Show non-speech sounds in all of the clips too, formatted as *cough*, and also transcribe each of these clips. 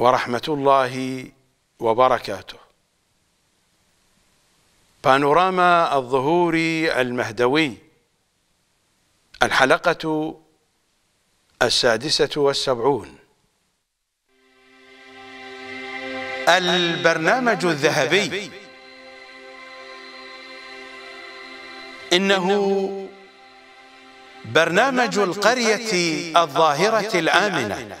ورحمة الله وبركاته بانوراما الظهور المهدوي الحلقة السادسة والسبعون البرنامج الذهبي إنه برنامج القرية الظاهرة الآمنة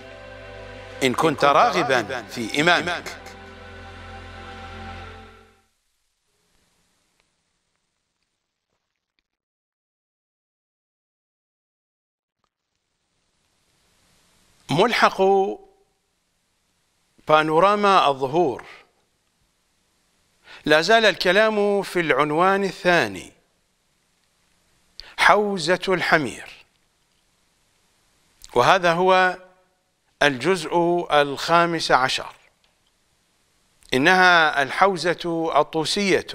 إن كنت راغبا في إمامك ملحق بانوراما الظهور لا زال الكلام في العنوان الثاني حوزة الحمير وهذا هو الجزء الخامس عشر إنها الحوزة الطوسية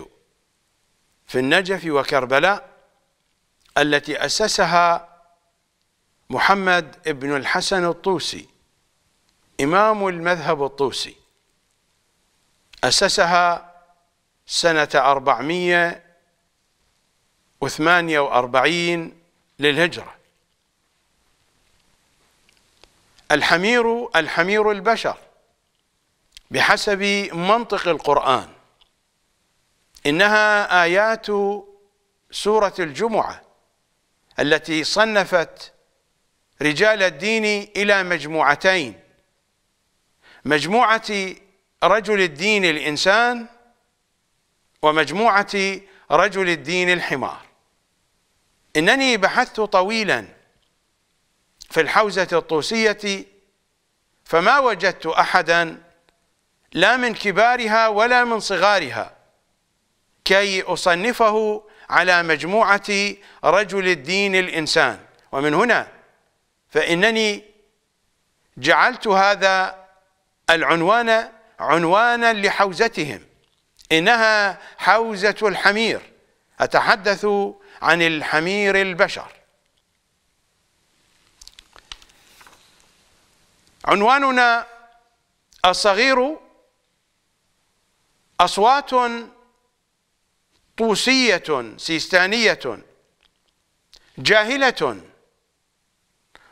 في النجف وكربلاء التي أسسها محمد بن الحسن الطوسي إمام المذهب الطوسي أسسها سنة 448 للهجرة الحمير الحمير البشر بحسب منطق القرآن إنها آيات سورة الجمعة التي صنفت رجال الدين إلى مجموعتين مجموعة رجل الدين الإنسان ومجموعة رجل الدين الحمار إنني بحثت طويلا في الحوزة الطوسية فما وجدت أحدا لا من كبارها ولا من صغارها كي أصنفه على مجموعة رجل الدين الإنسان ومن هنا فإنني جعلت هذا العنوان عنوانا لحوزتهم إنها حوزة الحمير أتحدث عن الحمير البشر عنواننا الصغير أصوات طوسية سيستانية جاهلة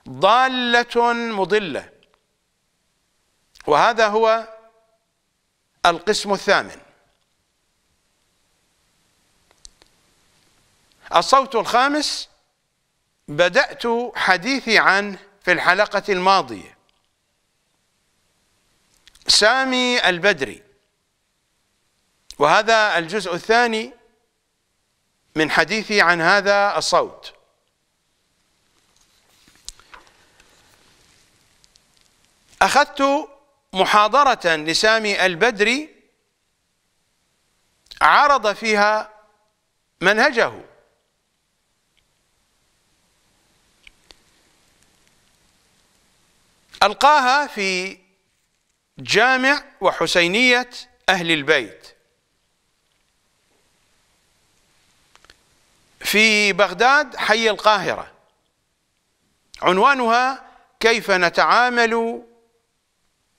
ضالة مضلة وهذا هو القسم الثامن الصوت الخامس بدأت حديثي عنه في الحلقة الماضية سامي البدري وهذا الجزء الثاني من حديثي عن هذا الصوت أخذت محاضرة لسامي البدري عرض فيها منهجه ألقاها في جامع وحسينية أهل البيت في بغداد حي القاهرة عنوانها كيف نتعامل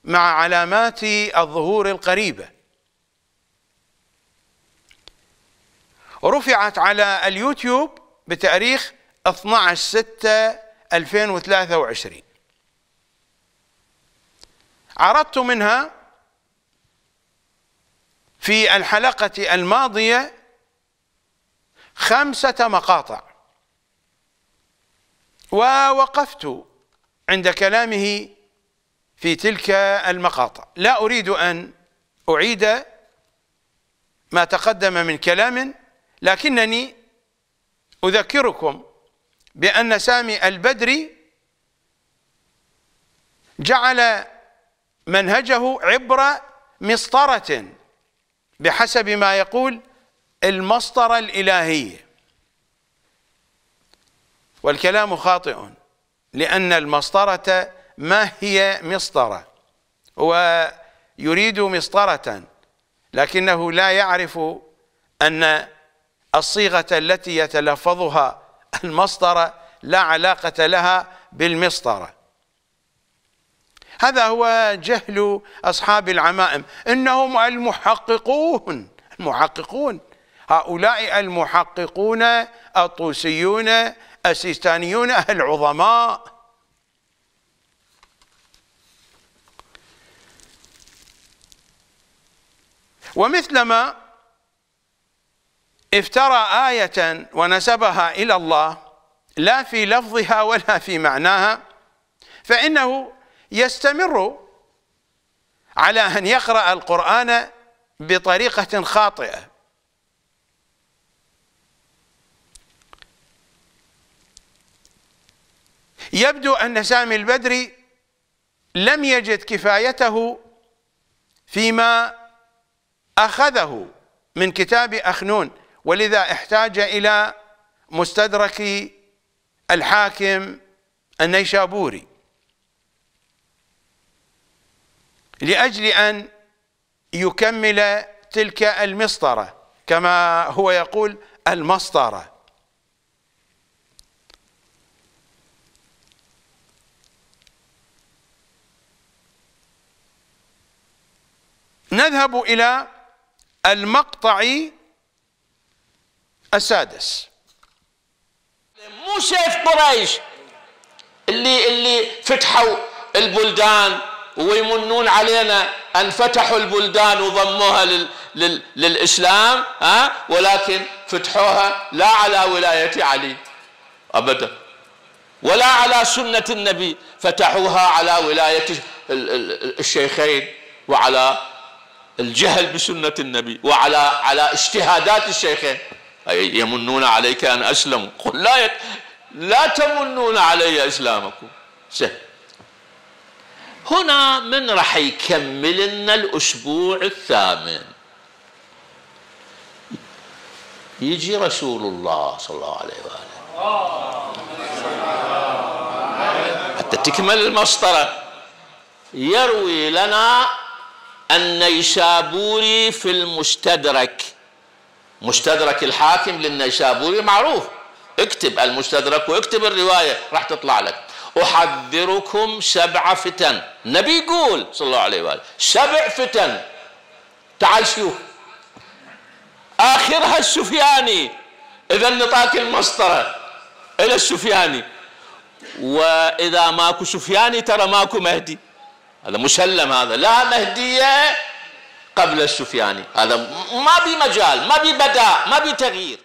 مع علامات الظهور القريبة رفعت على اليوتيوب بتاريخ 12 6 2023 عرضت منها في الحلقة الماضية خمسة مقاطع ووقفت عند كلامه في تلك المقاطع لا أريد أن أعيد ما تقدم من كلام لكنني أذكركم بأن سامي البدري جعل منهجه عبر مسطرة بحسب ما يقول المسطرة الإلهية والكلام خاطئ لأن المسطرة ما هي مسطرة ويريد مسطرة لكنه لا يعرف أن الصيغة التي يتلفظها المسطرة لا علاقة لها بالمسطرة هذا هو جهل أصحاب العمائم إنهم المحققون المحققون هؤلاء المحققون الطوسيون السيستانيون العظماء ومثلما افترى آية ونسبها إلى الله لا في لفظها ولا في معناها فإنه يستمر على أن يقرأ القرآن بطريقة خاطئة يبدو أن سامي البدري لم يجد كفايته فيما أخذه من كتاب أخنون ولذا احتاج إلى مستدرك الحاكم النيشابوري لأجل أن يكمل تلك المسطرة كما هو يقول المسطرة نذهب إلى المقطع السادس مو سيف قريش اللي اللي فتحوا البلدان ويمنون علينا أن فتحوا البلدان وضموها لل لل للإسلام ها ولكن فتحوها لا على ولاية علي أبدا ولا على سنة النبي فتحوها على ولاية الشيخين وعلى الجهل بسنة النبي وعلى على اجتهادات الشيخين يمنون عليك أن أسلموا قل لا يت... لا تمنون علي إسلامكم سهل هنا من راح يكمل لنا الأسبوع الثامن يجي رسول الله صلى الله عليه وآله حتى تكمل المسطرة يروي لنا يسابوري في المستدرك مستدرك الحاكم للنيسابوري معروف اكتب المستدرك واكتب الرواية راح تطلع لك أحذركم سبع فتن النبي يقول صلى الله عليه وآله سبع فتن تعال شوف آخرها السفياني إذا نطاك المسطرة إلى السفياني وإذا ماكو سفياني ترى ماكو مهدي هذا مسلم هذا لا مهدية قبل السفياني هذا ما بي مجال ما بي بداء ما بي تغيير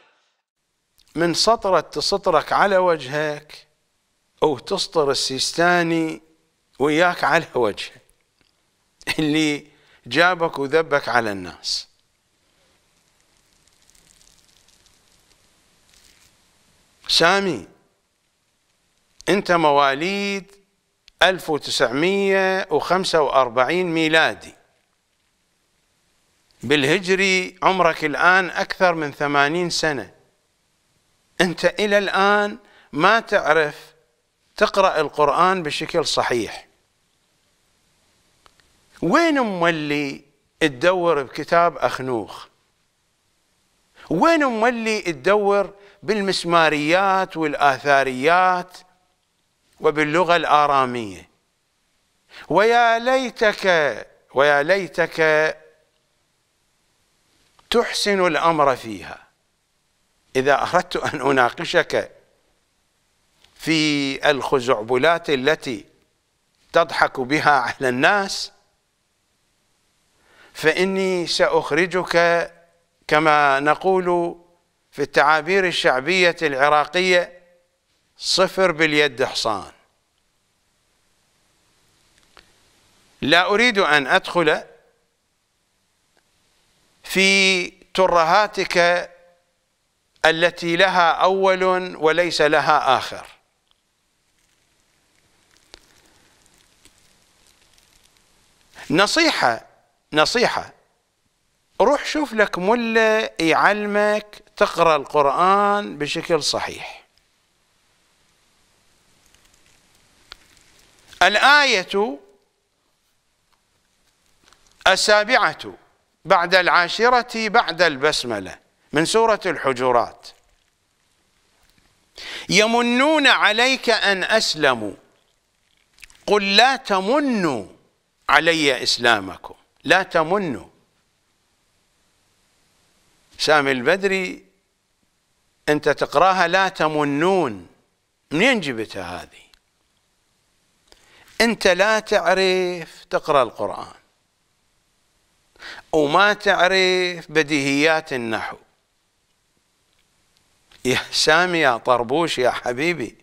من سطرة تسطرك على وجهك أو تسطر السيستاني وياك على وجهه اللي جابك وذبك على الناس سامي انت مواليد 1945 ميلادي بالهجري عمرك الآن أكثر من 80 سنة أنت إلى الآن ما تعرف تقرأ القرآن بشكل صحيح وين أم اللي تدور بكتاب أخنوخ وين أم اللي تدور بالمسماريات والآثاريات وباللغة الآرامية ويا ليتك ويا ليتك تحسن الأمر فيها إذا أردت أن أناقشك في الخزعبلات التي تضحك بها على الناس فإني سأخرجك كما نقول في التعابير الشعبية العراقية صفر باليد حصان لا أريد أن أدخل في ترهاتك التي لها أول وليس لها آخر نصيحة نصيحة روح شوف لك ملة يعلمك تقرأ القرآن بشكل صحيح الآية السابعة بعد العاشرة بعد البسملة من سورة الحجرات يمنون عليك أن أسلموا قل لا تمنوا علي إسلامكم لا تمنوا سامي البدري أنت تقراها لا تمنون منين جبتها هذه أنت لا تعرف تقرأ القرآن وما تعرف بديهيات النحو يا سامي يا طربوش يا حبيبي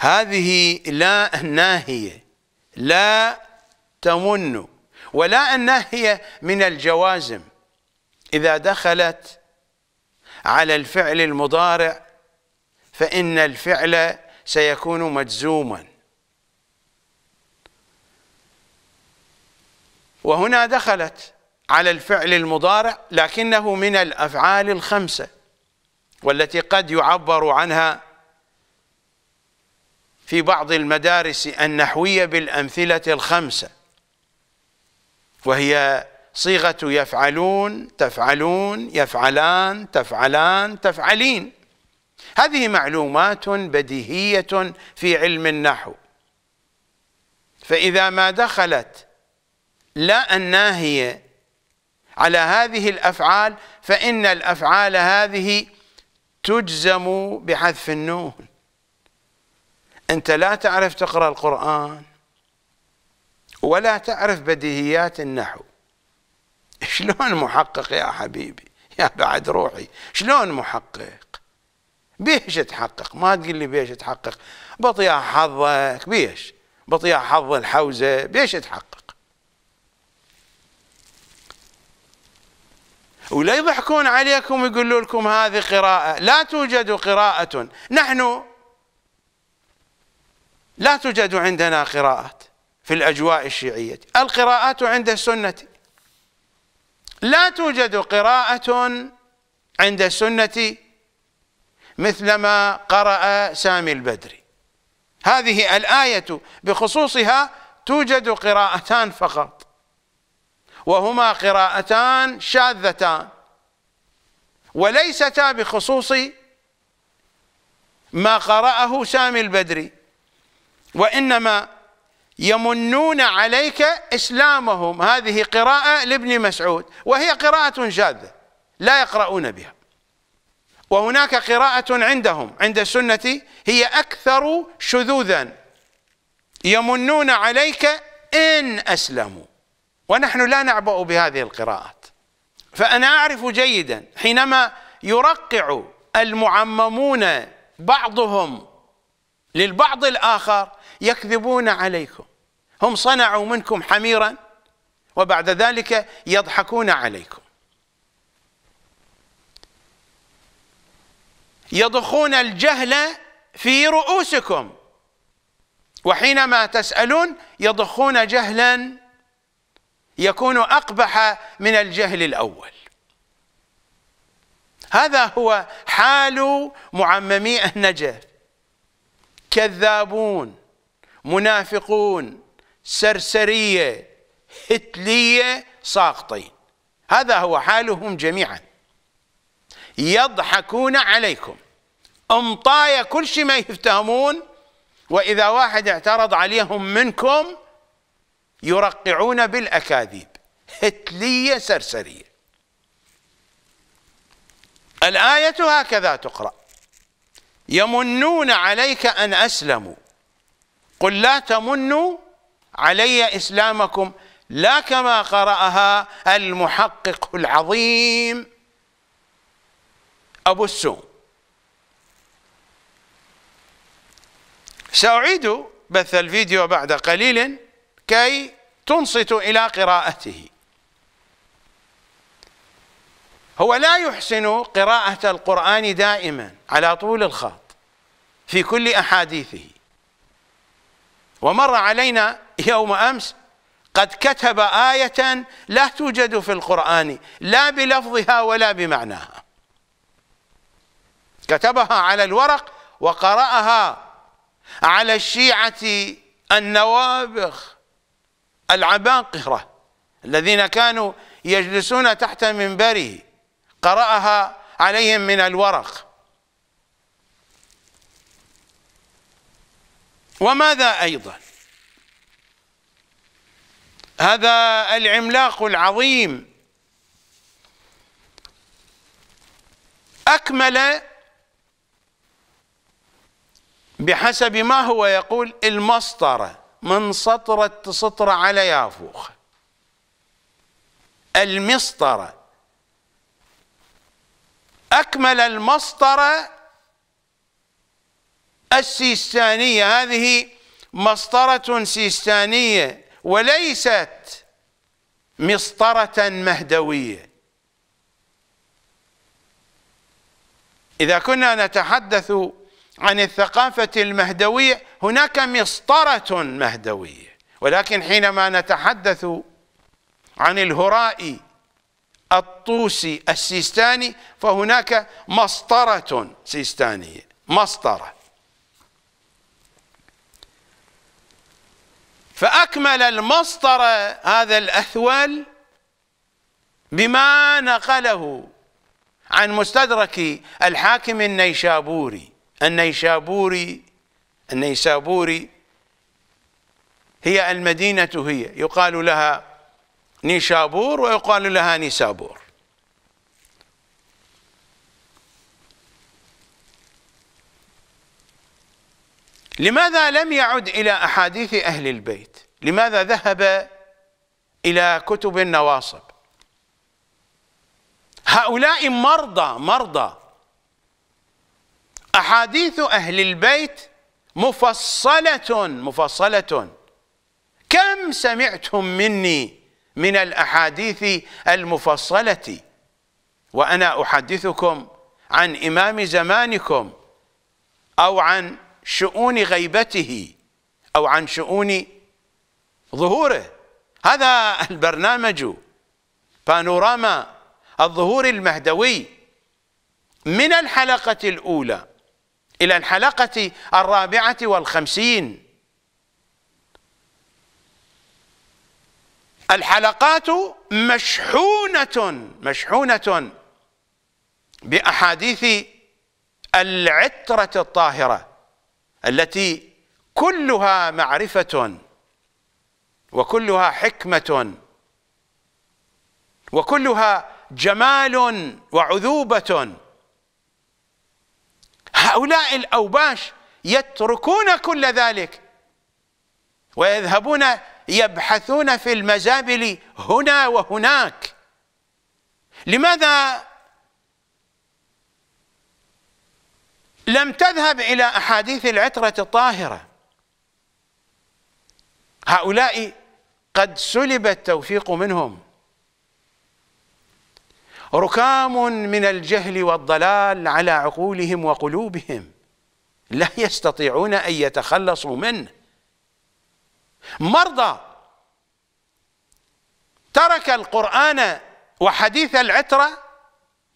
هذه لا ناهية لا تمن ولا أنها هي من الجوازم إذا دخلت على الفعل المضارع فإن الفعل سيكون مجزوما وهنا دخلت على الفعل المضارع لكنه من الأفعال الخمسة والتي قد يعبر عنها في بعض المدارس النحوية بالأمثلة الخمسة وهي صيغة يفعلون تفعلون يفعلان تفعلان تفعلين هذه معلومات بديهية في علم النحو فإذا ما دخلت لا الناهية على هذه الأفعال فإن الأفعال هذه تجزم بحذف النون أنت لا تعرف تقرأ القرآن ولا تعرف بديهيات النحو شلون محقق يا حبيبي يا بعد روحي شلون محقق بيش تحقق ما تقول لي بيش تحقق بطيع حظك بيش بطيع حظ الحوزة بيش تحقق ولا يضحكون عليكم ويقولوا لكم هذه قراءة لا توجد قراءة نحن لا توجد عندنا قراءات في الأجواء الشيعية القراءات عند السنة لا توجد قراءة عند السنة مثلما قرأ سامي البدري هذه الآية بخصوصها توجد قراءتان فقط وهما قراءتان شاذتان وليستا بخصوص ما قرأه سامي البدري وإنما يمنون عليك إسلامهم هذه قراءة لابن مسعود وهي قراءة جاذه لا يقرؤون بها وهناك قراءة عندهم عند السنة هي أكثر شذوذا يمنون عليك إن أسلموا ونحن لا نعبأ بهذه القراءات فأنا أعرف جيدا حينما يرقع المعممون بعضهم للبعض الآخر يكذبون عليكم هم صنعوا منكم حميرا وبعد ذلك يضحكون عليكم يضخون الجهل في رؤوسكم وحينما تسألون يضخون جهلا يكون أقبح من الجهل الأول هذا هو حال معممي النجف كذابون منافقون سرسرية هتلية ساقطين هذا هو حالهم جميعا يضحكون عليكم امطايا كل شيء ما يفتهمون وإذا واحد اعترض عليهم منكم يرقعون بالأكاذيب هتلية سرسرية الآية هكذا تقرأ يمنون عليك أن أسلموا قل لا تمنوا علي إسلامكم لا كما قرأها المحقق العظيم أبو السوم سأعيد بث الفيديو بعد قليل كي تنصت إلى قراءته هو لا يحسن قراءة القرآن دائما على طول الخط في كل أحاديثه ومر علينا يوم امس قد كتب آية لا توجد في القرآن لا بلفظها ولا بمعناها كتبها على الورق وقرأها على الشيعة النوابغ العباقرة الذين كانوا يجلسون تحت منبره قرأها عليهم من الورق وماذا أيضا هذا العملاق العظيم أكمل بحسب ما هو يقول المسطرة من سطرة سطرة على يافوخ المسطرة أكمل المسطرة السيستانية هذه مسطرة سيستانية وليست مسطرة مهدوية إذا كنا نتحدث عن الثقافة المهدوية هناك مسطرة مهدوية ولكن حينما نتحدث عن الهراء الطوسي السيستاني فهناك مسطرة سيستانية مسطرة فأكمل المسطرة هذا الأثول بما نقله عن مستدرك الحاكم النيشابوري النيشابوري النيسابوري هي المدينة هي يقال لها نيشابور ويقال لها نيسابور لماذا لم يعد إلى أحاديث أهل البيت لماذا ذهب إلى كتب النواصب هؤلاء مرضى مرضى أحاديث أهل البيت مفصلة مفصلة كم سمعتم مني من الأحاديث المفصلة وأنا أحدثكم عن إمام زمانكم أو عن شؤون غيبته أو عن شؤون ظهوره هذا البرنامج بانوراما الظهور المهدوي من الحلقة الأولى إلى الحلقة الرابعة والخمسين الحلقات مشحونة مشحونة بأحاديث العترة الطاهرة التي كلها معرفة وكلها حكمة وكلها جمال وعذوبة هؤلاء الأوباش يتركون كل ذلك ويذهبون يبحثون في المزابل هنا وهناك لماذا لم تذهب إلى أحاديث العترة الطاهرة هؤلاء قد سلب التوفيق منهم ركام من الجهل والضلال على عقولهم وقلوبهم لا يستطيعون أن يتخلصوا منه مرضى ترك القرآن وحديث العترة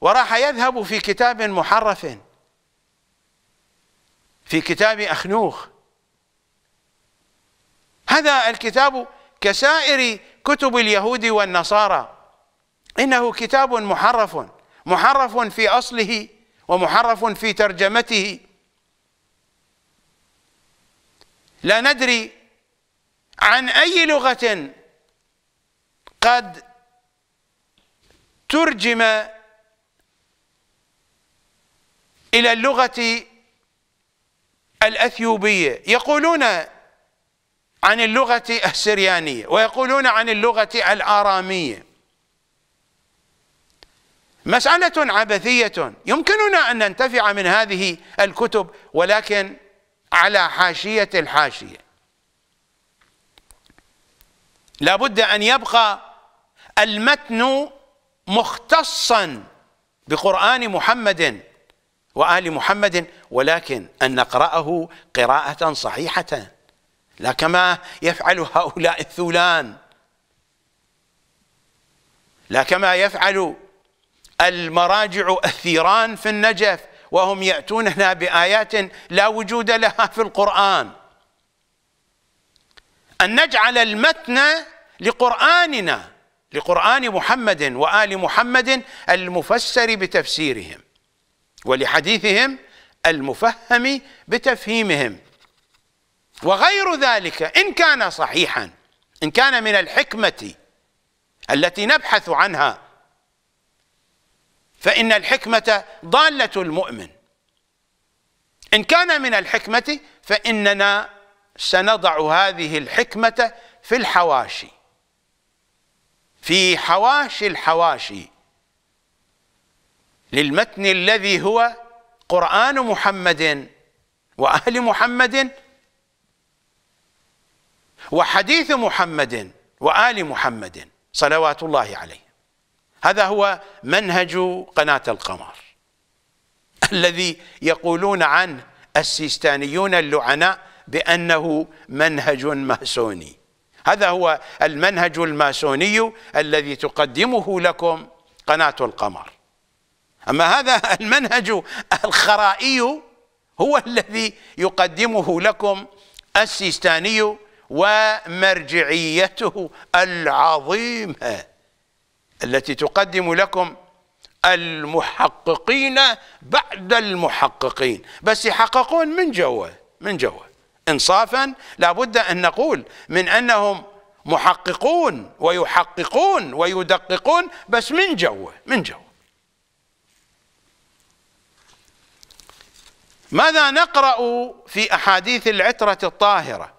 وراح يذهب في كتاب محرف في كتاب أخنوخ هذا الكتاب كسائر كتب اليهود والنصارى إنه كتاب محرف محرف في أصله ومحرف في ترجمته لا ندري عن أي لغة قد ترجم إلى اللغة الأثيوبية يقولون عن اللغة السريانية ويقولون عن اللغة الآرامية مسألة عبثية يمكننا أن ننتفع من هذه الكتب ولكن على حاشية الحاشية لابد أن يبقى المتن مختصا بقرآن محمد وآل محمد ولكن أن نقرأه قراءة صحيحة لا كما يفعل هؤلاء الثولان لا كما يفعل المراجع الثيران في النجف وهم يأتوننا بآيات لا وجود لها في القرآن أن نجعل المتن لقرآننا لقرآن محمد وآل محمد المفسر بتفسيرهم ولحديثهم المفهم بتفهيمهم وغير ذلك إن كان صحيحا إن كان من الحكمة التي نبحث عنها فإن الحكمة ضالة المؤمن إن كان من الحكمة فإننا سنضع هذه الحكمة في الحواشي في حواشي الحواشي للمتن الذي هو قرآن محمد وأهل محمد وحديث محمد وآل محمد صلوات الله عليه هذا هو منهج قناة القمر *laughs* الذي يقولون عنه السيستانيون اللعناء بأنه منهج ماسوني هذا هو المنهج الماسوني الذي تقدمه لكم قناة القمر أما هذا *laughs* المنهج الخرائي هو الذي يقدمه لكم السيستاني ومرجعيته العظيمة التي تقدم لكم المحققين بعد المحققين بس يحققون من جوا من جوا انصافا لابد ان نقول من انهم محققون ويحققون ويدققون بس من جوا من جوا ماذا نقرأ في أحاديث العترة الطاهرة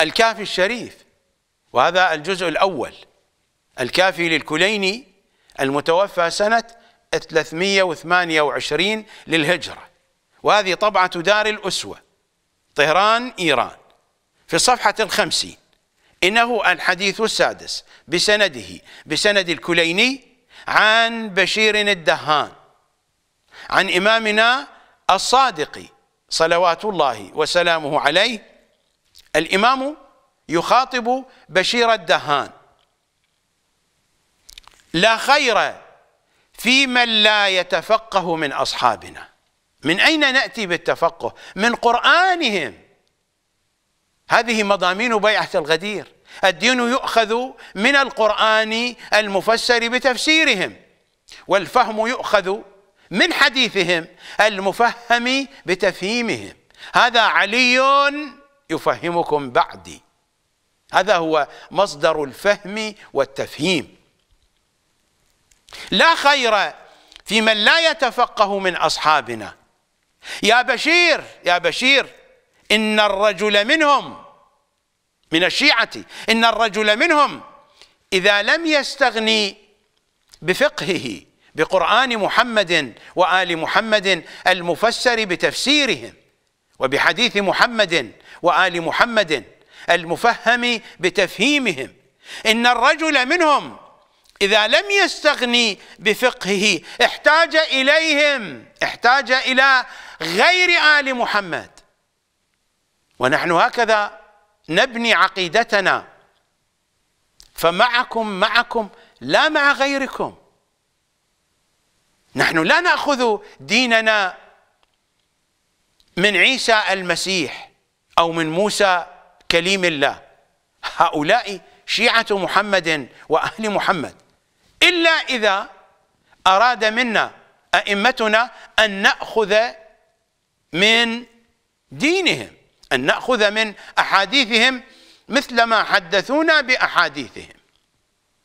الكافي الشريف وهذا الجزء الأول الكافي للكليني المتوفى سنة 328 للهجرة وهذه طبعة دار الأسوة طهران إيران في الصفحة الخمسين إنه الحديث السادس بسنده بسند الكليني عن بشير الدهان عن إمامنا الصادق صلوات الله وسلامه عليه الإمام يخاطب بشير الدهان لا خير في من لا يتفقه من أصحابنا من أين نأتي بالتفقه من قرآنهم هذه مضامين بيعة الغدير الدين يؤخذ من القرآن المفسر بتفسيرهم والفهم يؤخذ من حديثهم المفهم بتفهيمهم هذا علي يفهمكم بعدي هذا هو مصدر الفهم والتفهيم لا خير في من لا يتفقه من أصحابنا يا بشير يا بشير إن الرجل منهم من الشيعة إن الرجل منهم إذا لم يستغني بفقهه بقرآن محمد وآل محمد المفسر بتفسيرهم وبحديث محمد وآل محمد المفهم بتفهيمهم إن الرجل منهم إذا لم يستغني بفقهه احتاج إليهم احتاج إلى غير آل محمد ونحن هكذا نبني عقيدتنا فمعكم معكم لا مع غيركم نحن لا ناخذ ديننا من عيسى المسيح او من موسى كليم الله هؤلاء شيعه محمد واهل محمد الا اذا اراد منا ائمتنا ان ناخذ من دينهم ان ناخذ من احاديثهم مثلما حدثونا باحاديثهم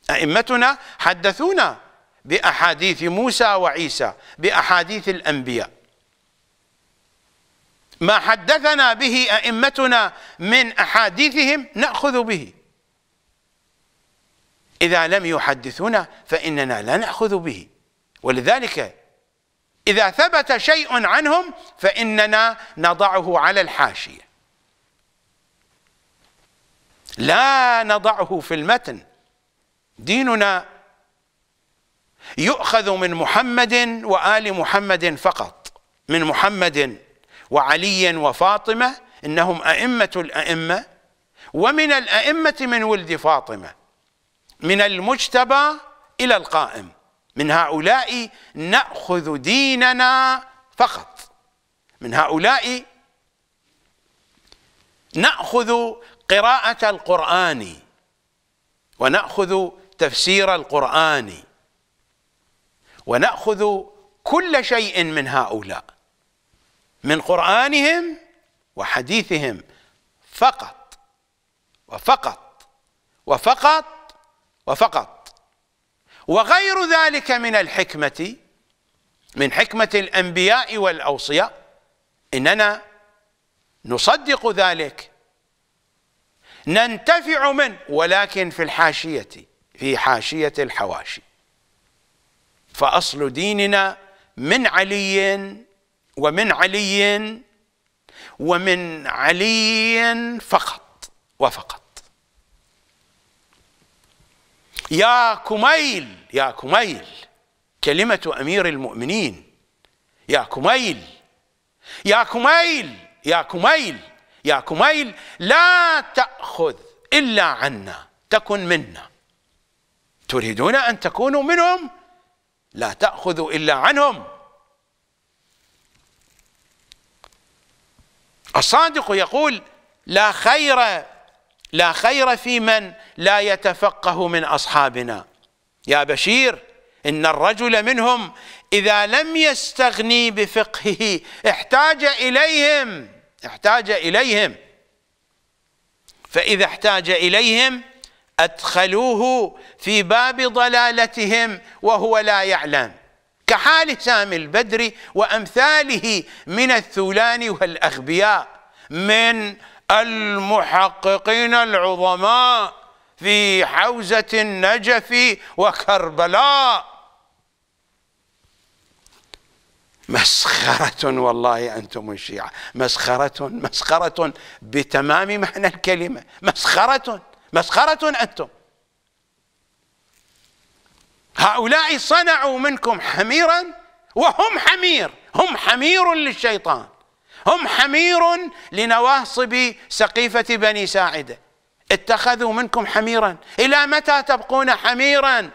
ائمتنا حدثونا بأحاديث موسى وعيسى بأحاديث الأنبياء ما حدثنا به أئمتنا من أحاديثهم نأخذ به إذا لم يحدثنا فإننا لا نأخذ به ولذلك إذا ثبت شيء عنهم فإننا نضعه على الحاشية لا نضعه في المتن ديننا يؤخذ من محمد وآل محمد فقط من محمد وعلي وفاطمة إنهم أئمة الأئمة ومن الأئمة من ولد فاطمة من المجتبى إلى القائم من هؤلاء نأخذ ديننا فقط من هؤلاء نأخذ قراءة القرآن ونأخذ تفسير القرآن وناخذ كل شيء من هؤلاء من قرانهم وحديثهم فقط وفقط وفقط وفقط وغير ذلك من الحكمه من حكمه الانبياء والاوصياء اننا نصدق ذلك ننتفع منه ولكن في الحاشيه في حاشيه الحواشي فأصل ديننا من علي ومن علي ومن علي فقط وفقط يا كميل يا كميل كلمة أمير المؤمنين يا كميل يا كميل يا كميل يا كميل لا تأخذ إلا عنا تكن منا تريدون أن تكونوا منهم لا تأخذوا إلا عنهم الصادق يقول لا خير لا خير في من لا يتفقه من أصحابنا يا بشير إن الرجل منهم إذا لم يستغني بفقهه احتاج إليهم احتاج إليهم فإذا احتاج إليهم أدخلوه في باب ضلالتهم وهو لا يعلم كحال سام البدر وأمثاله من الثولان والأغبياء من المحققين العظماء في حوزة النجف وكربلاء مسخرة والله أنتم الشيعة مسخرة مسخرة بتمام معنى الكلمة مسخرة مسخرة أنتم هؤلاء صنعوا منكم حميرا وهم حمير هم حمير للشيطان هم حمير لنواصب سقيفة بني ساعدة اتخذوا منكم حميرا إلى متى تبقون حميرا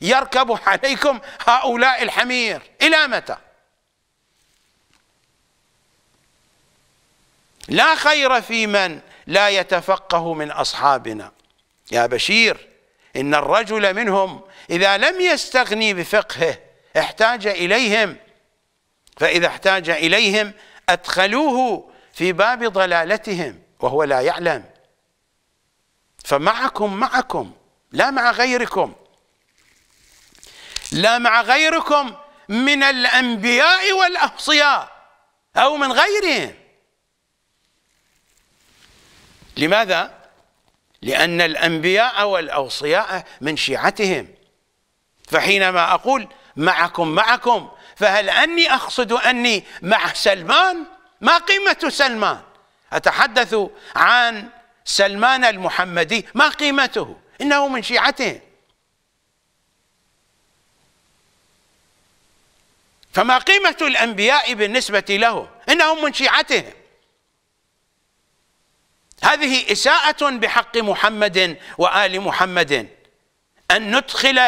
يركب عليكم هؤلاء الحمير إلى متى لا خير في من لا يتفقه من أصحابنا يا بشير إن الرجل منهم إذا لم يستغني بفقهه احتاج إليهم فإذا احتاج إليهم أدخلوه في باب ضلالتهم وهو لا يعلم فمعكم معكم لا مع غيركم لا مع غيركم من الأنبياء والأوصياء أو من غيرهم لماذا؟ لأن الأنبياء والأوصياء من شيعتهم فحينما أقول معكم معكم فهل أني أقصد أني مع سلمان ما قيمة سلمان أتحدث عن سلمان المحمدي ما قيمته إنه من شيعتهم فما قيمة الأنبياء بالنسبة له إنهم من شيعتهم هذه إساءة بحق محمد وآل محمد أن ندخل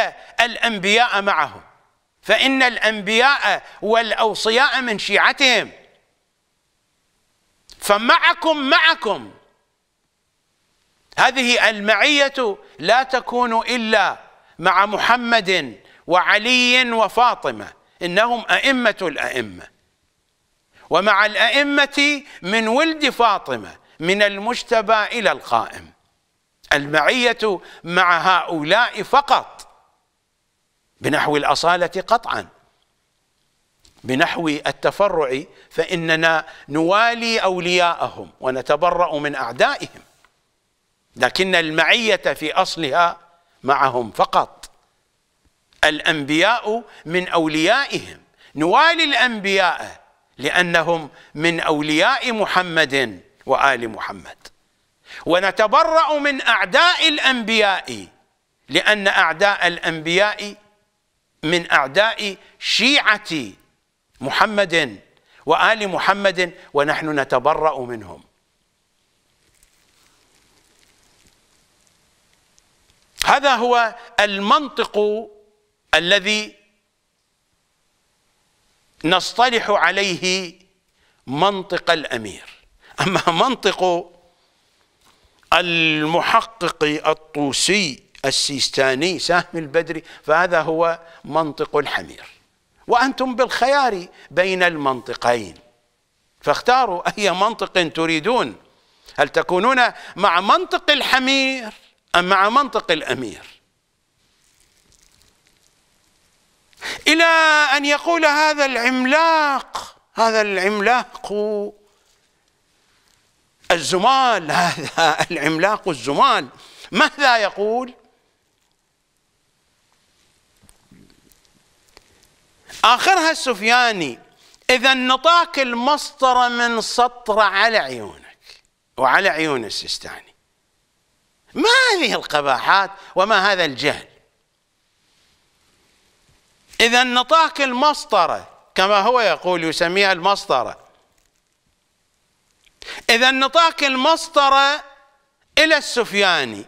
الأنبياء معهم فإن الأنبياء والأوصياء من شيعتهم فمعكم معكم هذه المعية لا تكون إلا مع محمد وعلي وفاطمة إنهم أئمة الأئمة ومع الأئمة من ولد فاطمة من المجتبى إلى القائم المعية مع هؤلاء فقط بنحو الأصالة قطعا بنحو التفرع فإننا نوالي أولياءهم ونتبرأ من أعدائهم لكن المعية في أصلها معهم فقط الأنبياء من أوليائهم نوالي الأنبياء لأنهم من أولياء محمد وآل محمد ونتبرأ من أعداء الأنبياء لأن أعداء الأنبياء من أعداء شيعة محمد وآل محمد ونحن نتبرأ منهم هذا هو المنطق الذي نصطلح عليه منطق الأمير أما منطق المحقق الطوسي السيستاني سهم البدري فهذا هو منطق الحمير وأنتم بالخيار بين المنطقين فاختاروا أي منطق تريدون هل تكونون مع منطق الحمير أم مع منطق الأمير إلى أن يقول هذا العملاق هذا العملاق الزمال هذا العملاق الزمال ماذا يقول آخرها السفياني إذا نطاك المسطرة من سطر على عيونك وعلى عيون السيستاني ما هذه القباحات وما هذا الجهل إذا نطاك المسطرة كما هو يقول يسميها المسطرة إذا نطاق المسطرة إلى السفياني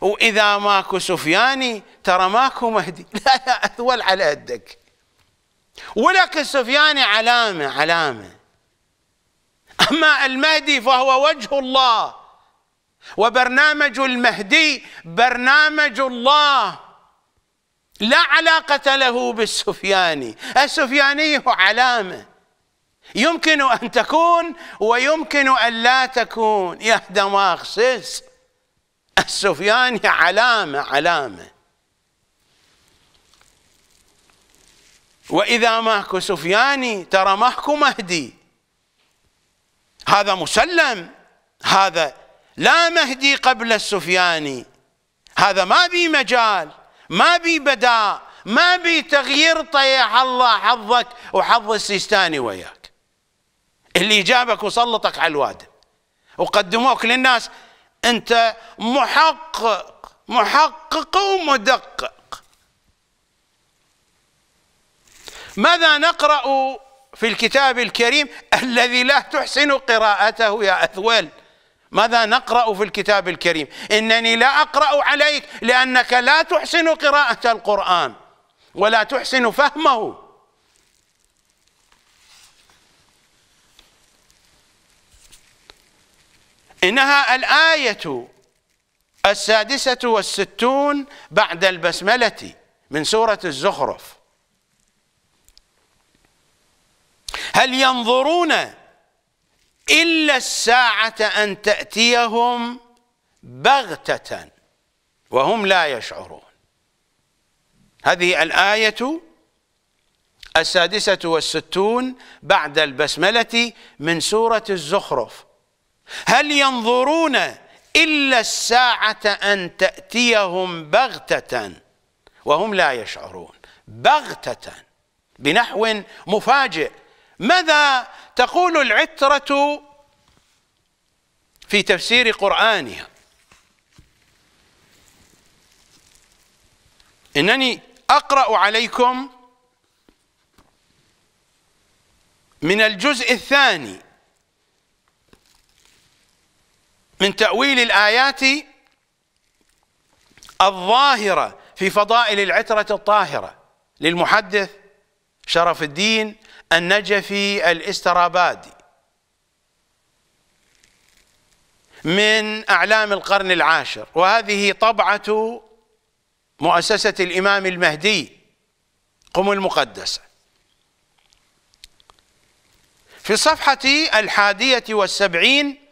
وإذا ماكو سفياني ترى ماكو مهدي *laughs* لا لا أثول على أدك ولك السفياني علامة علامة أما المهدي فهو وجه الله وبرنامج المهدي برنامج الله لا علاقة له بالسفياني السفياني هو علامة يمكن أن تكون ويمكن أن لا تكون يا دماغ سيس السفياني علامة علامة وإذا ماكو سفياني ترى ماكو مهدي هذا مسلم هذا لا مهدي قبل السفياني هذا ما بي مجال ما بي بداء ما بي تغيير طيح الله حظك وحظ السيستاني وياك اللي جابك وسلطك على الواد وقدموك للناس انت محقق محقق ومدقق ماذا نقرأ في الكتاب الكريم الذي لا تحسن قراءته يا أثول ماذا نقرأ في الكتاب الكريم إنني لا أقرأ عليك لأنك لا تحسن قراءة القرآن ولا تحسن فهمه إنها الآية السادسة والستون بعد البسملة من سورة الزخرف هل ينظرون إلا الساعة أن تأتيهم بغتة وهم لا يشعرون هذه الآية السادسة والستون بعد البسملة من سورة الزخرف هل ينظرون إلا الساعة أن تأتيهم بغتة وهم لا يشعرون بغتة بنحو مفاجئ ماذا تقول العترة في تفسير قرآنها إنني أقرأ عليكم من الجزء الثاني من تأويل الآيات الظاهرة في فضائل العترة الطاهرة للمحدث شرف الدين النجفي الاسترابادي من أعلام القرن العاشر وهذه طبعة مؤسسة الإمام المهدي قم المقدسة في الصفحة الحادية والسبعين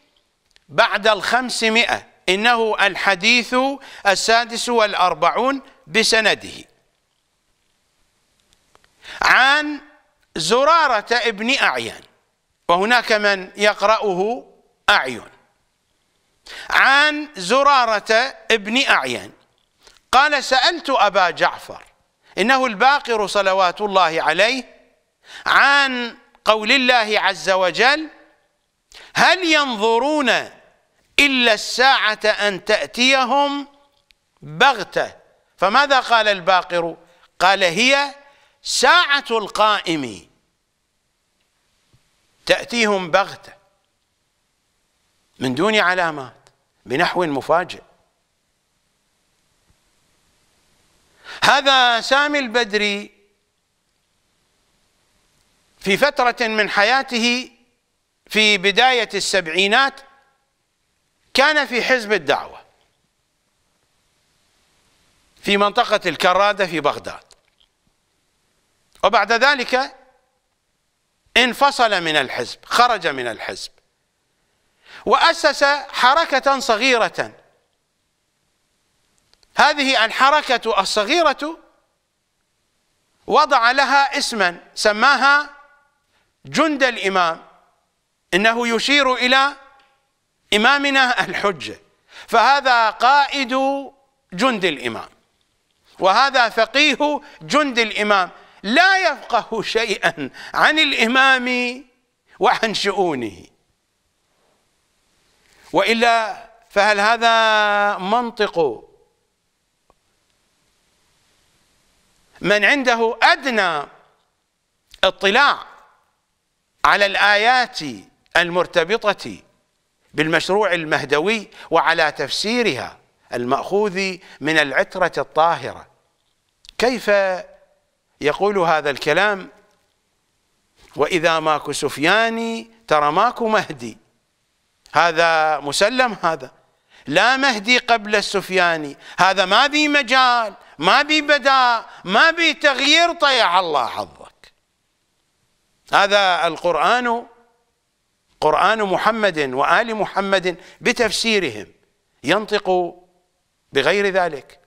بعد الخمسمائة إنه الحديث السادس والأربعون بسنده عن زرارة ابن أعيان وهناك من يقرأه أعين عن زرارة ابن أعيان قال سألت أبا جعفر إنه الباقر صلوات الله عليه عن قول الله عز وجل هل ينظرون إلا الساعة أن تأتيهم بغتة فماذا قال الباقر قال هي ساعة القائم تأتيهم بغتة من دون علامات بنحو مفاجئ هذا سامي البدري في فترة من حياته في بداية السبعينات كان في حزب الدعوة في منطقة الكرادة في بغداد وبعد ذلك انفصل من الحزب خرج من الحزب وأسس حركة صغيرة هذه الحركة الصغيرة وضع لها اسما سماها جند الإمام إنه يشير إلى إمامنا الحجة فهذا قائد جند الإمام وهذا فقيه جند الإمام لا يفقه شيئا عن الإمام وعن شؤونه وإلا فهل هذا منطق من عنده أدنى اطلاع على الآيات المرتبطة بالمشروع المهدوي وعلى تفسيرها المأخوذ من العترة الطاهرة كيف يقول هذا الكلام وإذا ماكو سفياني ترى ماكو مهدي هذا مسلم هذا لا مهدي قبل السفياني هذا ما بي مجال ما بي بداء ما بي تغيير طيع الله حظك هذا القرآن قرآن محمد وآل محمد بتفسيرهم ينطق بغير ذلك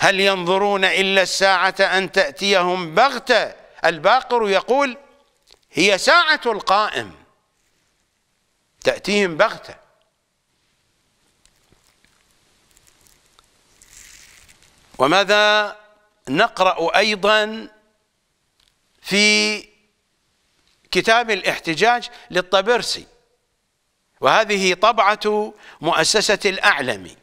هل ينظرون إلا الساعة أن تأتيهم بغتة الباقر يقول هي ساعة القائم تأتيهم بغتة وماذا نقرأ أيضا في كتاب الاحتجاج للطبرسي وهذه طبعة مؤسسة الأعلم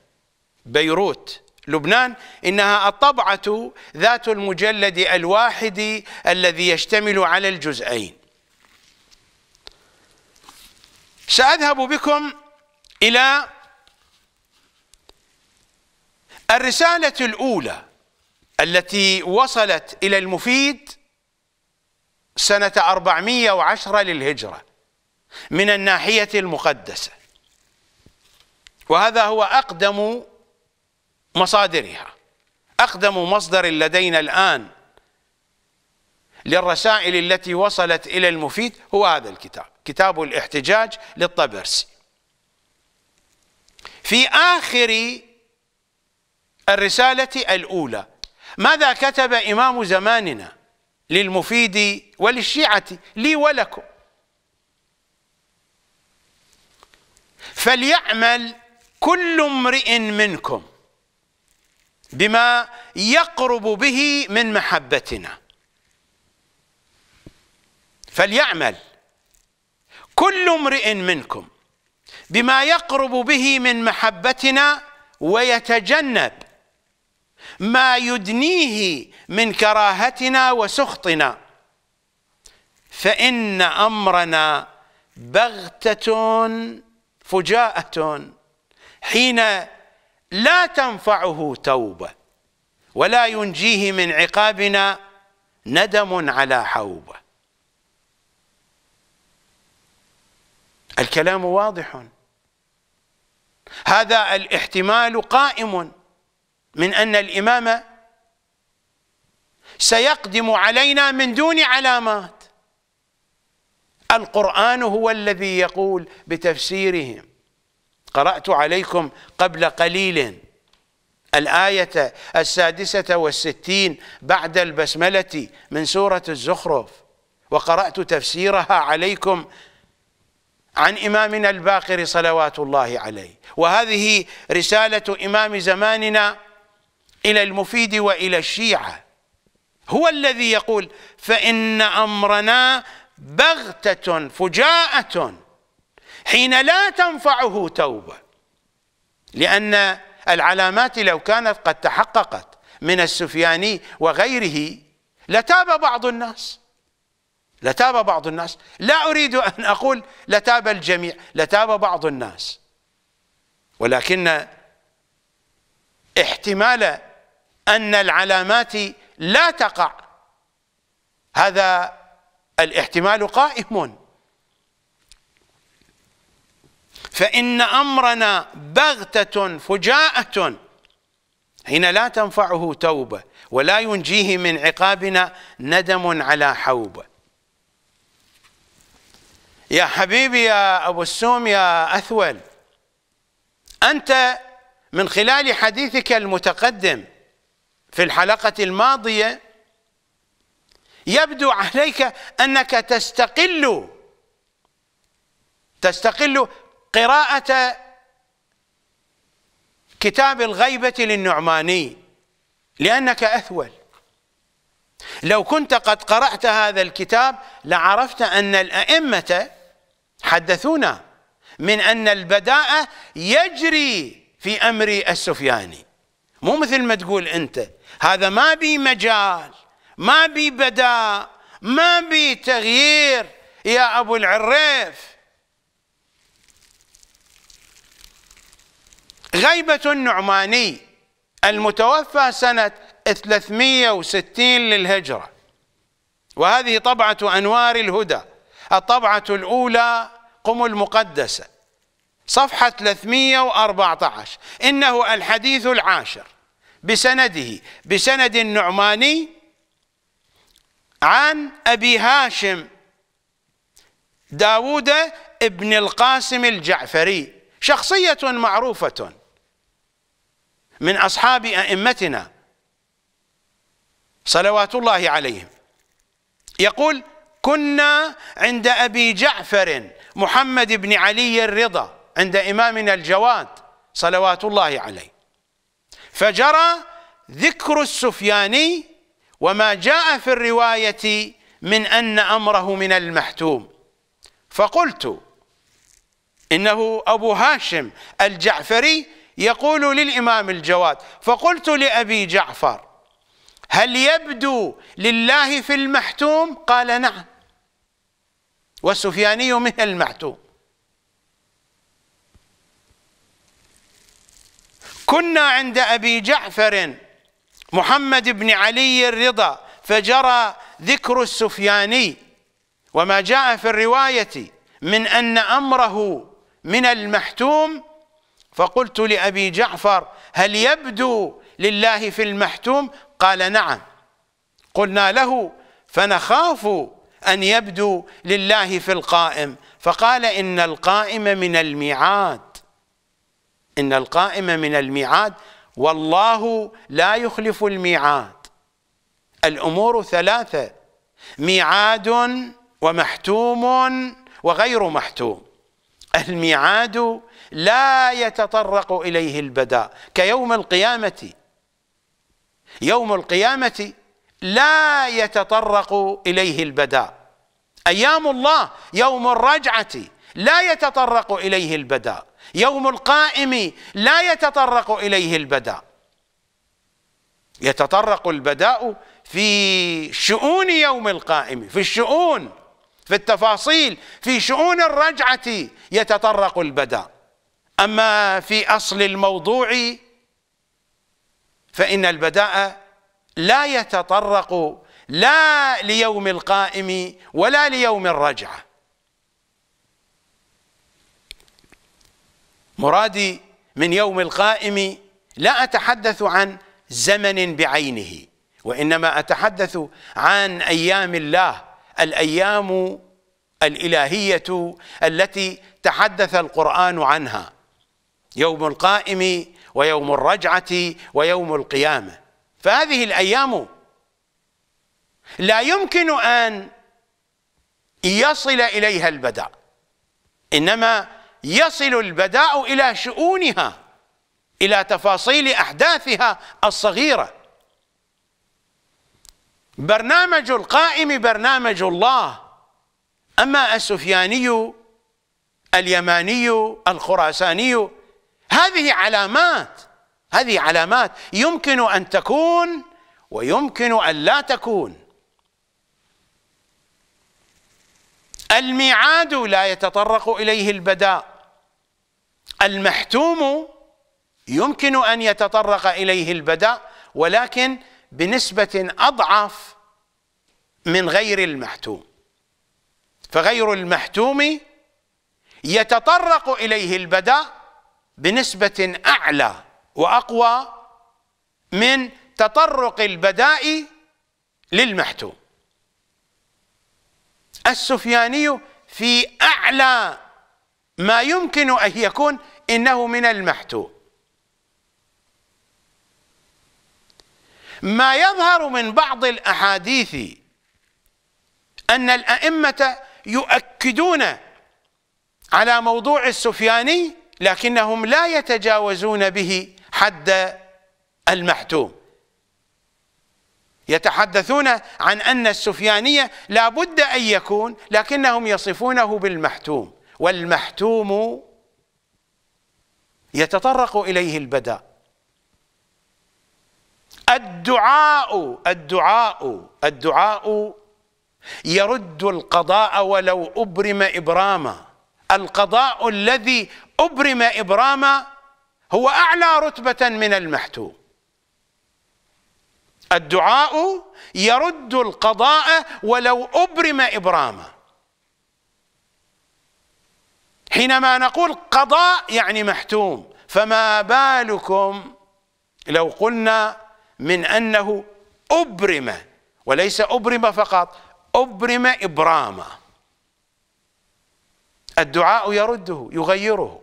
بيروت لبنان إنها الطبعة ذات المجلد الواحد الذي يشتمل على الجزئين سأذهب بكم إلى الرسالة الأولى التي وصلت إلى المفيد سنة 410 للهجرة من الناحية المقدسة وهذا هو أقدم مصادرها أقدم مصدر لدينا الآن للرسائل التي وصلت إلى المفيد هو هذا الكتاب كتاب الاحتجاج للطبرسي في آخر الرسالة الأولى ماذا كتب إمام زماننا للمفيد وللشيعة لي ولكم فليعمل كل امرئ منكم بما يقرب به من محبتنا فليعمل كل امرئ منكم بما يقرب به من محبتنا ويتجنب ما يدنيه من كراهتنا وسخطنا فإن أمرنا بغتة فجاءة حين لا تنفعه توبة ولا ينجيه من عقابنا ندم على حوبة الكلام واضح هذا الاحتمال قائم من أن الإمام سيقدم علينا من دون علامات القرآن هو الذي يقول بتفسيرهم قرأت عليكم قبل قليل الآية السادسة والستين بعد البسملة من سورة الزخرف وقرأت تفسيرها عليكم عن إمامنا الباقر صلوات الله عليه وهذه رسالة إمام زماننا إلى المفيد وإلى الشيعة هو الذي يقول فإن أمرنا بغتة فجاءة حين لا تنفعه توبة لأن العلامات لو كانت قد تحققت من السفياني وغيره لتاب بعض الناس لتاب بعض الناس لا أريد أن أقول لتاب الجميع لتاب بعض الناس ولكن احتمال أن العلامات لا تقع هذا الاحتمال قائم فإن أمرنا بغتة فجاءة حين لا تنفعه توبة ولا ينجيه من عقابنا ندم على حوبه يا حبيبي يا أبو السوم يا أثول أنت من خلال حديثك المتقدم في الحلقة الماضية يبدو عليك أنك تستقل تستقل قراءة كتاب الغيبة للنعماني لأنك أثول لو كنت قد قرأت هذا الكتاب لعرفت أن الأئمة حدثونا من أن البداءة يجري في أمر السفياني مو مثل ما تقول أنت هذا ما بي مجال ما بي بداء ما بي تغيير يا أبو العريف غيبة النعماني المتوفى سنة 360 للهجرة وهذه طبعة أنوار الهدى الطبعة الأولى قم المقدسة صفحة 314 إنه الحديث العاشر بسنده بسند النعماني عن أبي هاشم داوود ابن القاسم الجعفري شخصية معروفة من أصحاب أئمتنا صلوات الله عليهم يقول كنا عند أبي جعفر محمد بن علي الرضا عند إمامنا الجواد صلوات الله عليه فجرى ذكر السفياني وما جاء في الرواية من أن أمره من المحتوم فقلت إنه أبو هاشم الجعفري يقول للإمام الجواد فقلت لأبي جعفر هل يبدو لله في المحتوم قال نعم والسفياني من المحتوم كنا عند أبي جعفر محمد بن علي الرضا فجرى ذكر السفياني وما جاء في الرواية من أن أمره من المحتوم فقلت لأبي جعفر هل يبدو لله في المحتوم قال نعم قلنا له فنخاف أن يبدو لله في القائم فقال إن القائم من الميعاد إن القائمة من الميعاد والله لا يخلف الميعاد الأمور ثلاثة ميعاد ومحتوم وغير محتوم الميعاد لا يتطرق إليه البداء كيوم القيامة يوم القيامة لا يتطرق إليه البداء أيام الله يوم الرجعة لا يتطرق إليه البداء يوم القائم لا يتطرق إليه البداء يتطرق البداء في شؤون يوم القائم في الشؤون في التفاصيل في شؤون الرجعة يتطرق البداء أما في أصل الموضوع فإن البداء لا يتطرق لا ليوم القائم ولا ليوم الرجعة مرادي من يوم القائم لا أتحدث عن زمن بعينه وإنما أتحدث عن أيام الله الأيام الإلهية التي تحدث القرآن عنها يوم القائم ويوم الرجعة ويوم القيامة فهذه الأيام لا يمكن أن يصل إليها البدع إنما يصل البداء إلى شؤونها إلى تفاصيل أحداثها الصغيرة برنامج القائم برنامج الله أما السفياني اليماني الخراساني هذه علامات هذه علامات يمكن أن تكون ويمكن أن لا تكون الميعاد لا يتطرق إليه البداء المحتوم يمكن أن يتطرق إليه البدء ولكن بنسبة أضعف من غير المحتوم فغير المحتوم يتطرق إليه البدء بنسبة أعلى وأقوى من تطرق البداء للمحتوم السفياني في أعلى ما يمكن أن يكون إنه من المحتوم ما يظهر من بعض الأحاديث أن الأئمة يؤكدون على موضوع السفياني لكنهم لا يتجاوزون به حد المحتوم يتحدثون عن أن السفيانية لا بد أن يكون لكنهم يصفونه بالمحتوم والمحتوم يتطرق إليه البدا الدعاء الدعاء الدعاء يرد القضاء ولو أبرم إبراما القضاء الذي أبرم إبراما هو أعلى رتبة من المحتوم الدعاء يرد القضاء ولو أبرم إبراما حينما نقول قضاء يعني محتوم فما بالكم لو قلنا من أنه أبرم وليس أبرم فقط أبرم إبراما الدعاء يرده يغيره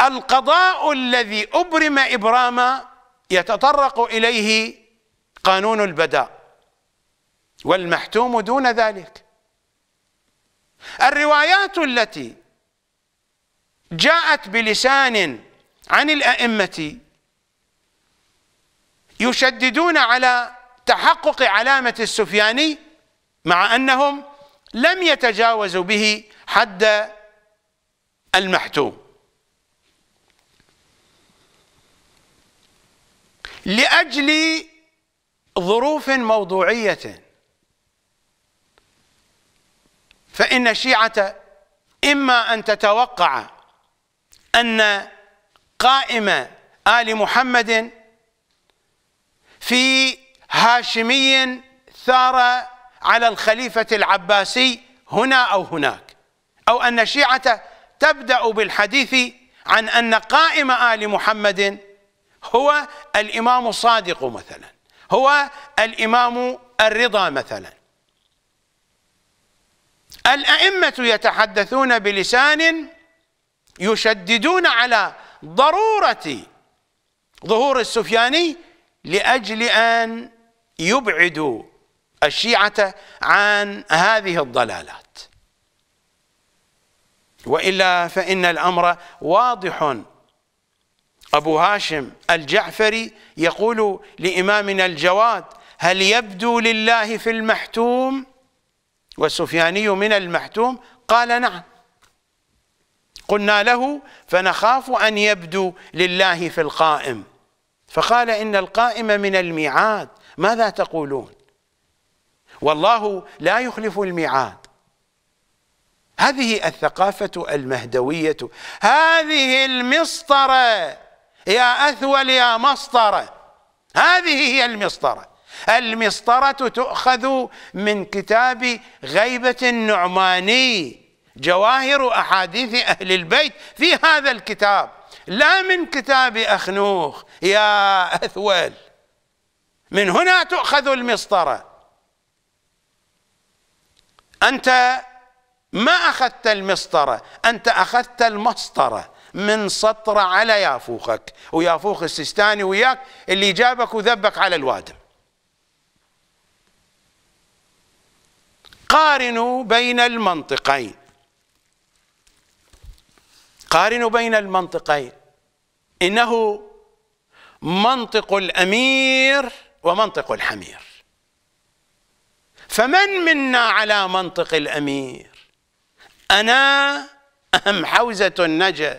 القضاء الذي أبرم إبراما يتطرق إليه قانون البداء والمحتوم دون ذلك الروايات التي جاءت بلسان عن الأئمة يشددون على تحقق علامة السفياني مع أنهم لم يتجاوزوا به حد المحتوم لأجل ظروف موضوعية فإن الشيعة إما أن تتوقع أن قائمة آل محمد في هاشمي ثار على الخليفة العباسي هنا أو هناك أو أن الشيعة تبدأ بالحديث عن أن قائم آل محمد هو الإمام الصادق مثلا هو الإمام الرضا مثلا الأئمة يتحدثون بلسان يشددون على ضرورة ظهور السفياني لأجل أن يبعدوا الشيعة عن هذه الضلالات وإلا فإن الأمر واضح أبو هاشم الجعفري يقول لإمامنا الجواد هل يبدو لله في المحتوم؟ والسفياني من المحتوم قال نعم قلنا له فنخاف أن يبدو لله في القائم فقال إن القائم من الميعاد ماذا تقولون والله لا يخلف الميعاد هذه الثقافة المهدوية هذه المسطرة يا أثول يا مسطرة هذه هي المسطره المسطرة تؤخذ من كتاب غيبة النعماني جواهر أحاديث أهل البيت في هذا الكتاب لا من كتاب أخنوخ يا أثول من هنا تؤخذ المسطرة أنت ما أخذت المسطرة أنت أخذت المسطرة من سطر على يافوخك ويافوخ السيستاني وياك اللي جابك وذبك على الوادم قارنوا بين المنطقين قارنوا بين المنطقين إنه منطق الأمير ومنطق الحمير فمن منا على منطق الأمير أنا أهم حوزة النجف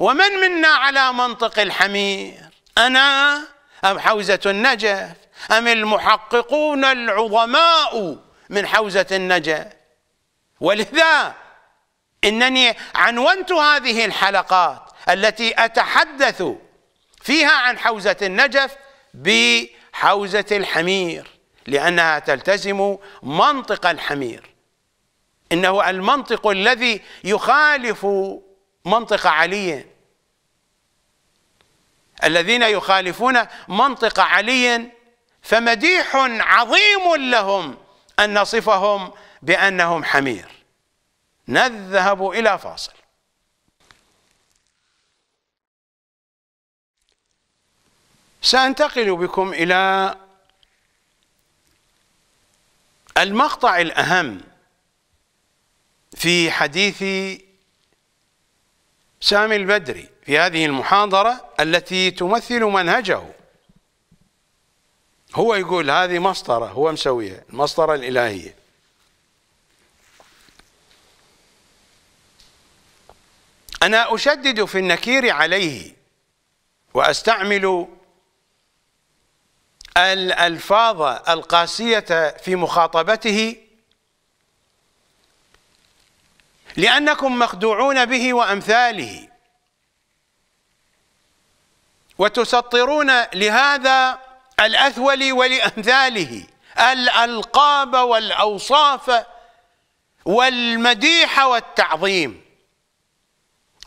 ومن منا على منطق الحمير أنا أم حوزة النجف أم المحققون العظماء من حوزة النجا ولذا إنني عنونت هذه الحلقات التي أتحدث فيها عن حوزة النجف بحوزة الحمير لأنها تلتزم منطق الحمير إنه المنطق الذي يخالف منطق علي الذين يخالفون منطق علي فمديح عظيم لهم أن نصفهم بأنهم حمير نذهب إلى فاصل سأنتقل بكم إلى المقطع الأهم في حديث سامي البدري في هذه المحاضرة التي تمثل منهجه هو يقول هذه مسطرة هو مسويها المسطرة الإلهية أنا أشدد في النكير عليه وأستعمل الألفاظ القاسية في مخاطبته لأنكم مخدوعون به وأمثاله وتسطرون لهذا الأثول ولأمثاله الألقاب والأوصاف والمديح والتعظيم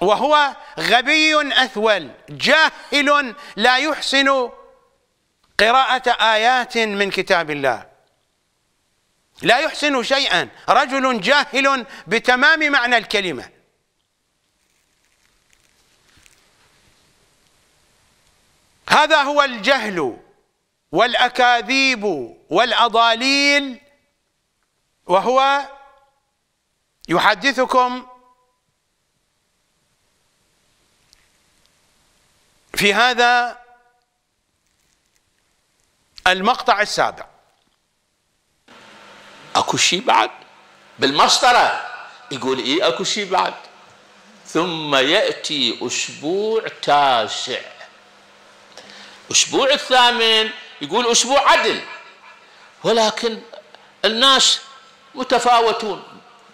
وهو غبي أثول جاهل لا يحسن قراءة آيات من كتاب الله لا يحسن شيئا رجل جاهل بتمام معنى الكلمة هذا هو الجهل والاكاذيب والاضاليل وهو يحدثكم في هذا المقطع السابع اكو شيء بعد بالمسطره يقول ايه اكو شيء بعد ثم ياتي اسبوع تاسع أسبوع الثامن يقول أسبوع عدل ولكن الناس متفاوتون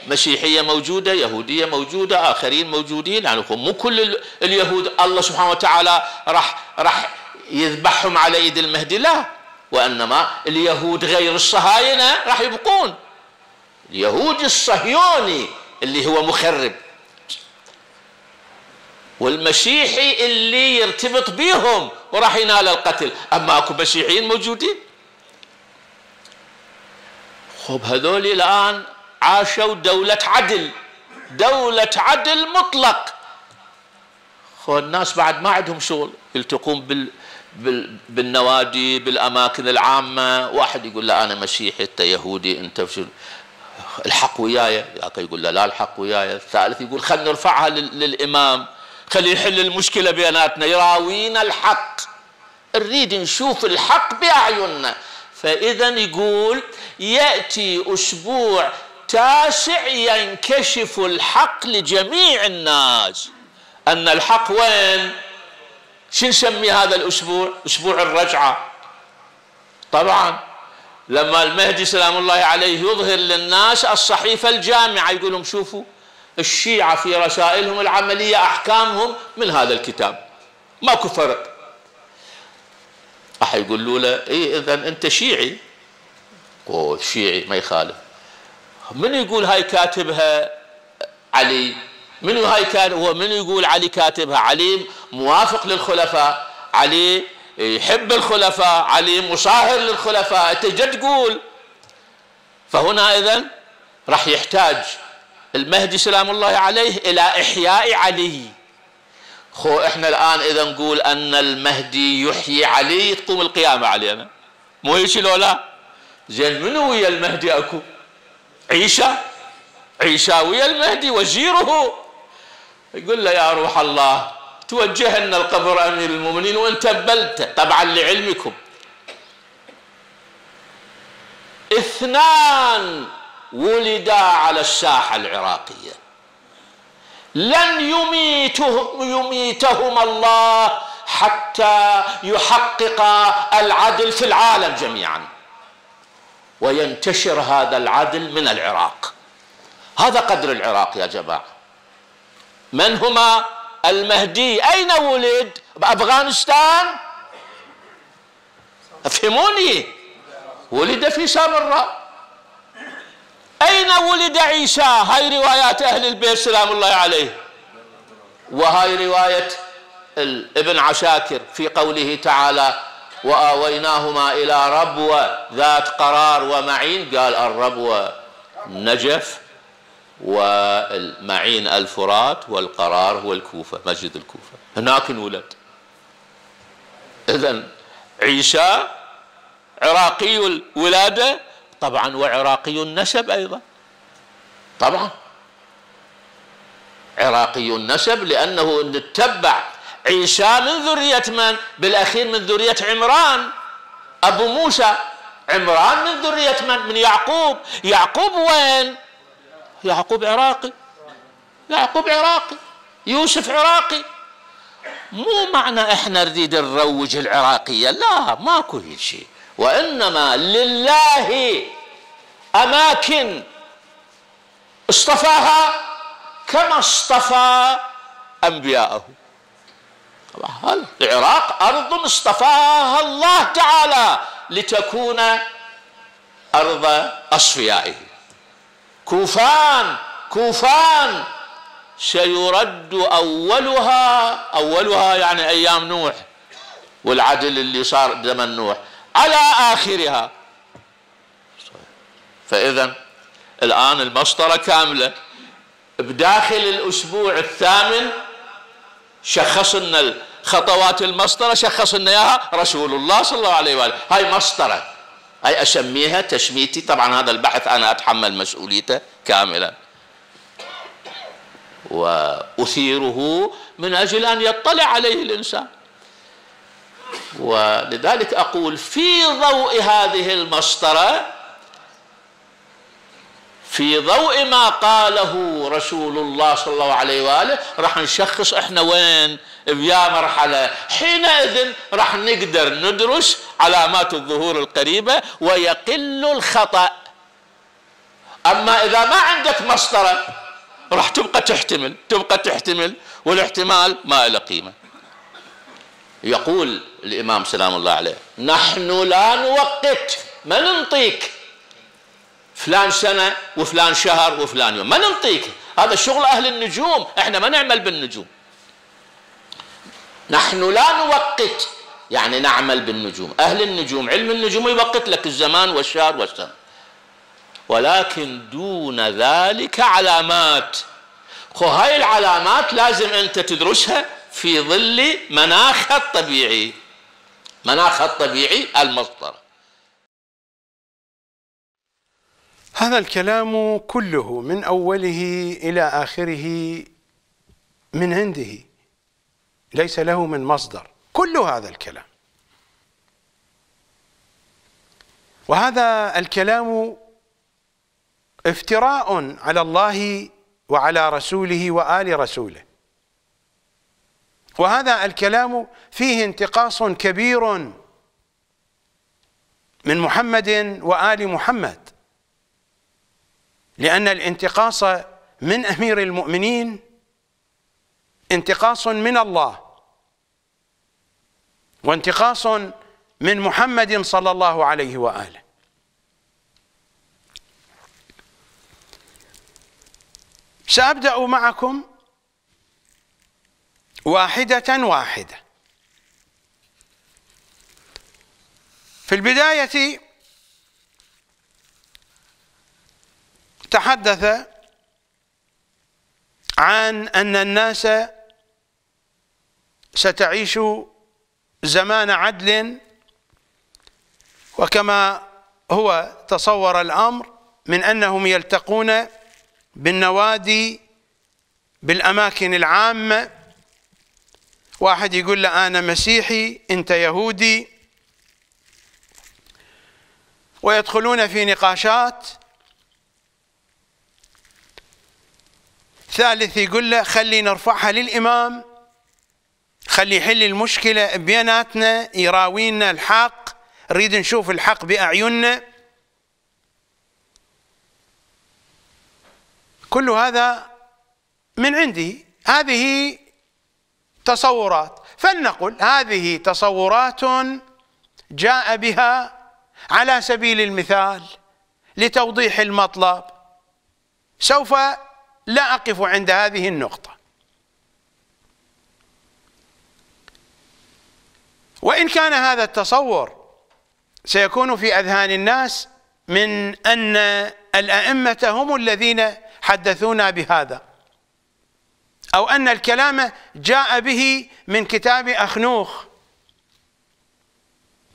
مسيحية موجودة يهودية موجودة آخرين موجودين يعني مو كل اليهود الله سبحانه وتعالى راح راح يذبحهم على يد المهدي لا وإنما اليهود غير الصهاينة راح يبقون اليهود الصهيوني اللي هو مخرب والمسيحي اللي يرتبط بيهم وراح ينال القتل اما اكو مسيحيين موجودين خب هذول الان عاشوا دولة عدل دولة عدل مطلق خو الناس بعد ما عندهم شغل يلتقون بال... بالنوادي بالاماكن العامه واحد يقول له انا مسيحي انت يهودي انت الحق وياي يقول له لا الحق وياي الثالث يقول خلينا نرفعها للامام خلي يحل المشكله بيناتنا يراوينا الحق نريد نشوف الحق باعيننا فاذا يقول ياتي اسبوع تاسع ينكشف الحق لجميع الناس ان الحق وين شو نسمي هذا الاسبوع اسبوع الرجعه طبعا لما المهدي سلام الله عليه يظهر للناس الصحيفه الجامعه يقول لهم شوفوا الشيعة في رسائلهم العملية أحكامهم من هذا الكتاب ماكو فرق راح يقولوا له إيه إذا أنت شيعي أوه شيعي ما يخالف من يقول هاي كاتبها علي من هاي كان هو من يقول علي كاتبها علي موافق للخلفاء علي يحب الخلفاء علي مصاهر للخلفاء انت تقول فهنا اذا راح يحتاج المهدي سلام الله عليه الى احياء علي خو احنا الان اذا نقول ان المهدي يحيي علي تقوم القيامه علينا مو هيك لو لا زين منو ويا المهدي اكو عيشه عيشه ويا المهدي وزيره يقول له يا روح الله توجه لنا القبر امير المؤمنين وانت بلته طبعا لعلمكم اثنان ولدا على الساحة العراقية لن يميته يميتهما الله حتى يحقق العدل في العالم جميعا وينتشر هذا العدل من العراق هذا قدر العراق يا جماعة من هما المهدي أين ولد بأفغانستان افهموني ولد في سامراء أين ولد عيسى هاي روايات أهل البيت سلام الله عليه وهاي رواية ابن عشاكر في قوله تعالى وآويناهما إلى ربوة ذات قرار ومعين قال الربوة نجف والمعين الفرات والقرار هو الكوفة مسجد الكوفة هناك انولد إذا عيسى عراقي الولادة طبعا وعراقي النسب أيضا طبعا عراقي النسب لأنه اتبع عيسى من ذرية من؟ بالأخير من ذرية عمران أبو موسى عمران من ذرية من؟ من يعقوب يعقوب وين؟ يعقوب عراقي يعقوب عراقي يوسف عراقي مو معنى احنا نريد نروج العراقية لا ماكو شيء وانما لله اماكن اصطفاها كما اصطفى انبياءه العراق ارض اصطفاها الله تعالى لتكون ارض اصفيائه كوفان كوفان سيرد اولها اولها يعني ايام نوح والعدل اللي صار زمن نوح على آخرها فإذا الآن المسطرة كاملة بداخل الأسبوع الثامن شخص لنا خطوات المسطرة شخص لنا إياها رسول الله صلى الله عليه وآله هاي مسطرة هاي أسميها تسميتي طبعا هذا البحث أنا أتحمل مسؤوليته كاملا وأثيره من أجل أن يطلع عليه الإنسان ولذلك أقول في ضوء هذه المسطرة في ضوء ما قاله رسول الله صلى الله عليه وآله راح نشخص احنا وين بيا مرحلة حينئذ راح نقدر ندرس علامات الظهور القريبة ويقل الخطأ أما إذا ما عندك مسطرة راح تبقى تحتمل تبقى تحتمل والاحتمال ما له قيمه يقول الإمام سلام الله عليه نحن لا نوقت ما ننطيك فلان سنة وفلان شهر وفلان يوم ما ننطيك هذا شغل أهل النجوم احنا ما نعمل بالنجوم نحن لا نوقت يعني نعمل بالنجوم أهل النجوم علم النجوم يوقت لك الزمان والشهر والسنة ولكن دون ذلك علامات خو هاي العلامات لازم أنت تدرسها في ظل مناخها الطبيعي مناخها الطبيعي المصدر هذا الكلام كله من أوله إلى آخره من عنده ليس له من مصدر كل هذا الكلام وهذا الكلام افتراء على الله وعلى رسوله وآل رسوله وهذا الكلام فيه انتقاص كبير من محمد وآل محمد لأن الانتقاص من أمير المؤمنين انتقاص من الله وانتقاص من محمد صلى الله عليه وآله سأبدأ معكم واحدة واحدة في البداية تحدث عن أن الناس ستعيش زمان عدل وكما هو تصور الأمر من أنهم يلتقون بالنوادي بالأماكن العامة واحد يقول له أنا مسيحي أنت يهودي ويدخلون في نقاشات ثالث يقول له خلي نرفعها للإمام خلي يحل المشكلة بيناتنا يراوينا الحق نريد نشوف الحق بأعيننا كل هذا من عندي هذه تصورات فلنقل هذه تصورات جاء بها على سبيل المثال لتوضيح المطلب سوف لا أقف عند هذه النقطة وإن كان هذا التصور سيكون في أذهان الناس من أن الأئمة هم الذين حدثونا بهذا أو أن الكلام جاء به من كتاب أخنوخ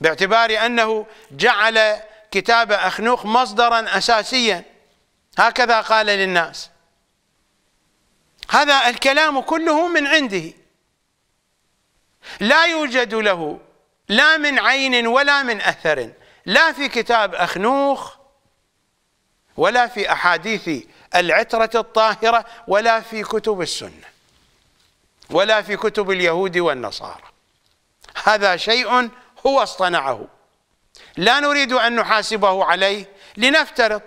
باعتبار أنه جعل كتاب أخنوخ مصدرا أساسيا هكذا قال للناس هذا الكلام كله من عنده لا يوجد له لا من عين ولا من أثر لا في كتاب أخنوخ ولا في أحاديث العترة الطاهرة ولا في كتب السنة ولا في كتب اليهود والنصارى هذا شيء هو اصطنعه لا نريد أن نحاسبه عليه لنفترض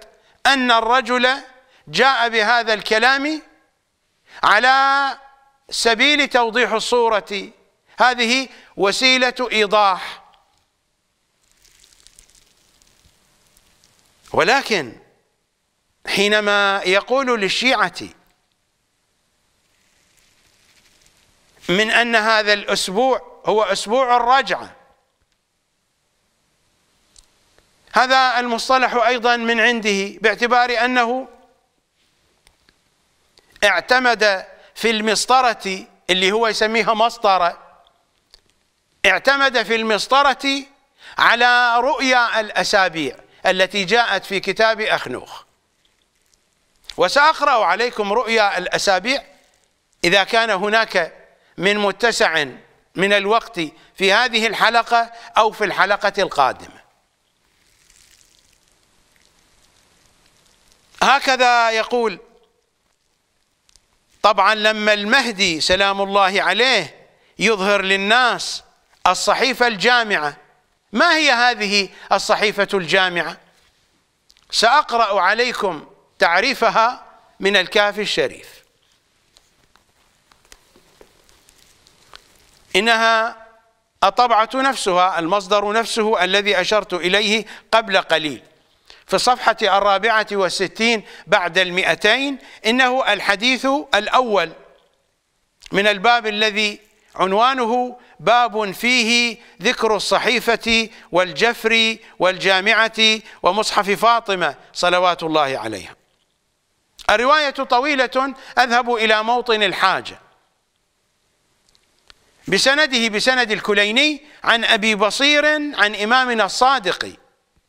أن الرجل جاء بهذا الكلام على سبيل توضيح الصورة هذه وسيلة إيضاح ولكن حينما يقول للشيعة من أن هذا الأسبوع هو أسبوع الرجعة هذا المصطلح أيضا من عنده باعتبار أنه اعتمد في المسطرة اللي هو يسميها مسطرة اعتمد في المسطرة على رؤيا الأسابيع التي جاءت في كتاب أخنوخ وسأقرأ عليكم رؤيا الأسابيع إذا كان هناك من متسع من الوقت في هذه الحلقة أو في الحلقة القادمة هكذا يقول طبعا لما المهدي سلام الله عليه يظهر للناس الصحيفة الجامعة ما هي هذه الصحيفة الجامعة سأقرأ عليكم تعريفها من الكهف الشريف إنها الطبعة نفسها المصدر نفسه الذي أشرت إليه قبل قليل في الصفحة الرابعة والستين بعد المئتين إنه الحديث الأول من الباب الذي عنوانه باب فيه ذكر الصحيفة والجفر والجامعة ومصحف فاطمة صلوات الله عليها الرواية طويلة أذهب إلى موطن الحاجة بسنده بسند الكليني عن أبي بصير عن إمامنا الصادق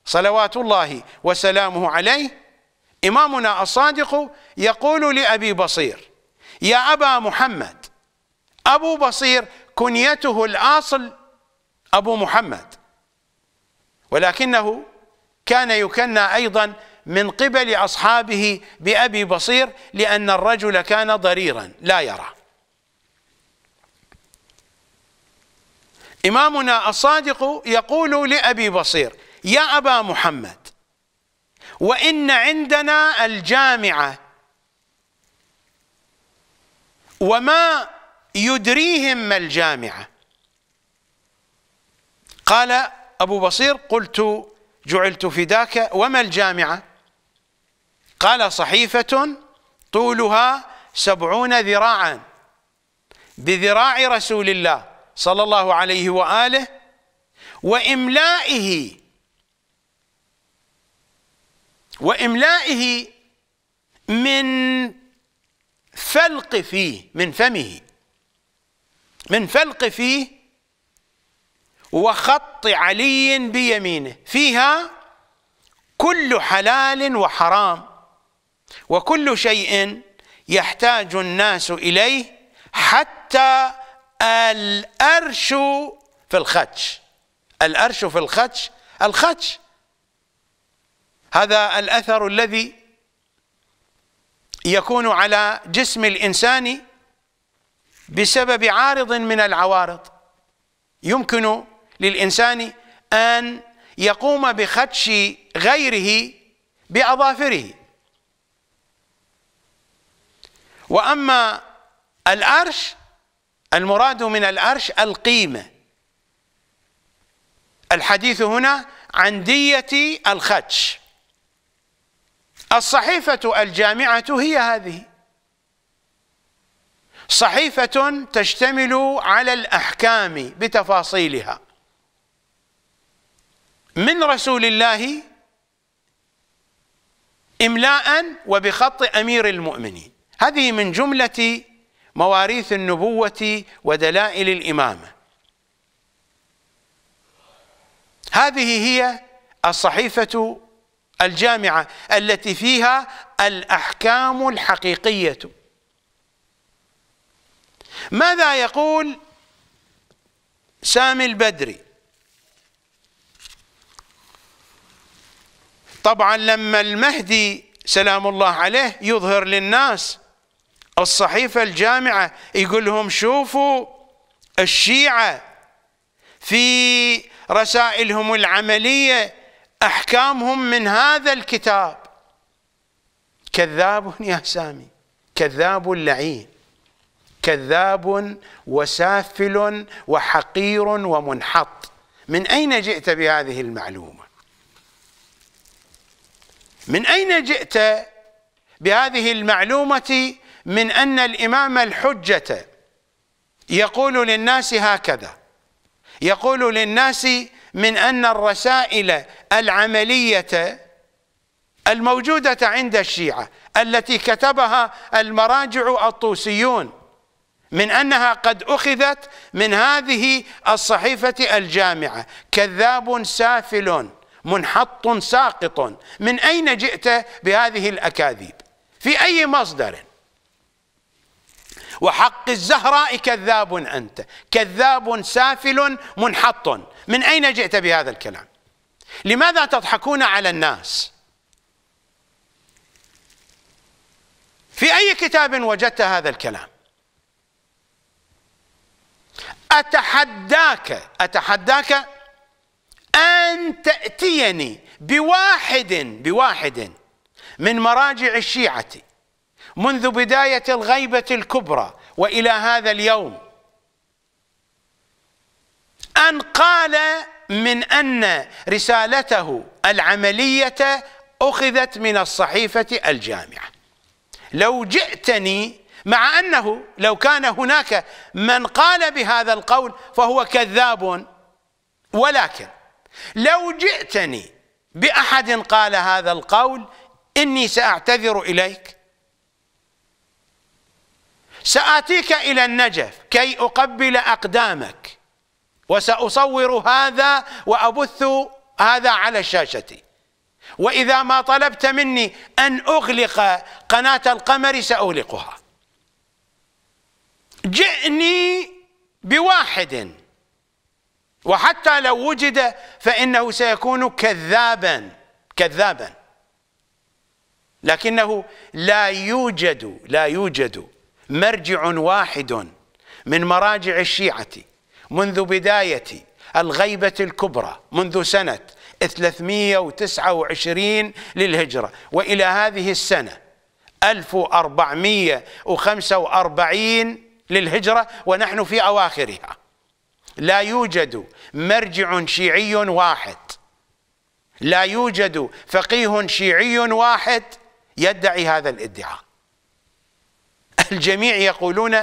صلوات الله وسلامه عليه إمامنا الصادق يقول لأبي بصير يا أبا محمد أبو بصير كنيته الأصل أبو محمد ولكنه كان يكنى أيضا من قبل أصحابه بأبي بصير لأن الرجل كان ضريرا لا يرى إمامنا الصادق يقول لأبي بصير يا أبا محمد وإن عندنا الجامعة وما يدريهم ما الجامعة قال أبو بصير قلت جعلت فداك وما الجامعة قال صحيفة طولها سبعون ذراعا بذراع رسول الله صلى الله عليه وآله وإملائه وإملائه من فلق فيه من فمه من فلق فيه وخط علي بيمينه فيها كل حلال وحرام وكل شيء يحتاج الناس إليه حتى الأرش في الخدش الأرش في الخدش الخدش هذا الأثر الذي يكون على جسم الإنسان بسبب عارض من العوارض يمكن للإنسان أن يقوم بخدش غيره بأظافره واما العرش المراد من العرش القيمه الحديث هنا عن دية الخدش الصحيفة الجامعة هي هذه صحيفة تشتمل على الأحكام بتفاصيلها من رسول الله إملاء وبخط أمير المؤمنين هذه من جملة مواريث النبوة ودلائل الإمامة هذه هي الصحيفة الجامعة التي فيها الأحكام الحقيقية ماذا يقول سامي البدري طبعا لما المهدي سلام الله عليه يظهر للناس الصحيفة الجامعة يقول لهم شوفوا الشيعة في رسائلهم العملية أحكامهم من هذا الكتاب كذاب يا سامي كذاب لعين كذاب وسافل وحقير ومنحط من أين جئت بهذه المعلومة من أين جئت بهذه المعلومة من أن الإمام الحجة يقول للناس هكذا يقول للناس من أن الرسائل العملية الموجودة عند الشيعة التي كتبها المراجع الطوسيون من أنها قد أخذت من هذه الصحيفة الجامعة كذاب سافل منحط ساقط من أين جئت بهذه الأكاذيب في أي مصدر وحق الزهراء كذاب أنت كذاب سافل منحط من أين جئت بهذا الكلام لماذا تضحكون على الناس في أي كتاب وجدت هذا الكلام أتحداك أتحداك أن تأتيني بواحد بواحد من مراجع الشيعة منذ بداية الغيبة الكبرى والى هذا اليوم ان قال من ان رسالته العمليه اخذت من الصحيفه الجامعه لو جئتني مع انه لو كان هناك من قال بهذا القول فهو كذاب ولكن لو جئتني باحد قال هذا القول اني ساعتذر اليك سآتيك إلى النجف كي أقبل أقدامك وسأصور هذا وأبث هذا على شاشتي وإذا ما طلبت مني أن أغلق قناة القمر سأغلقها جئني بواحد وحتى لو وجد فإنه سيكون كذابا كذابا لكنه لا يوجد لا يوجد مرجع واحد من مراجع الشيعة منذ بداية الغيبة الكبرى منذ سنة 329 للهجرة وإلى هذه السنة 1445 للهجرة ونحن في أواخرها لا يوجد مرجع شيعي واحد لا يوجد فقيه شيعي واحد يدعي هذا الادعاء الجميع يقولون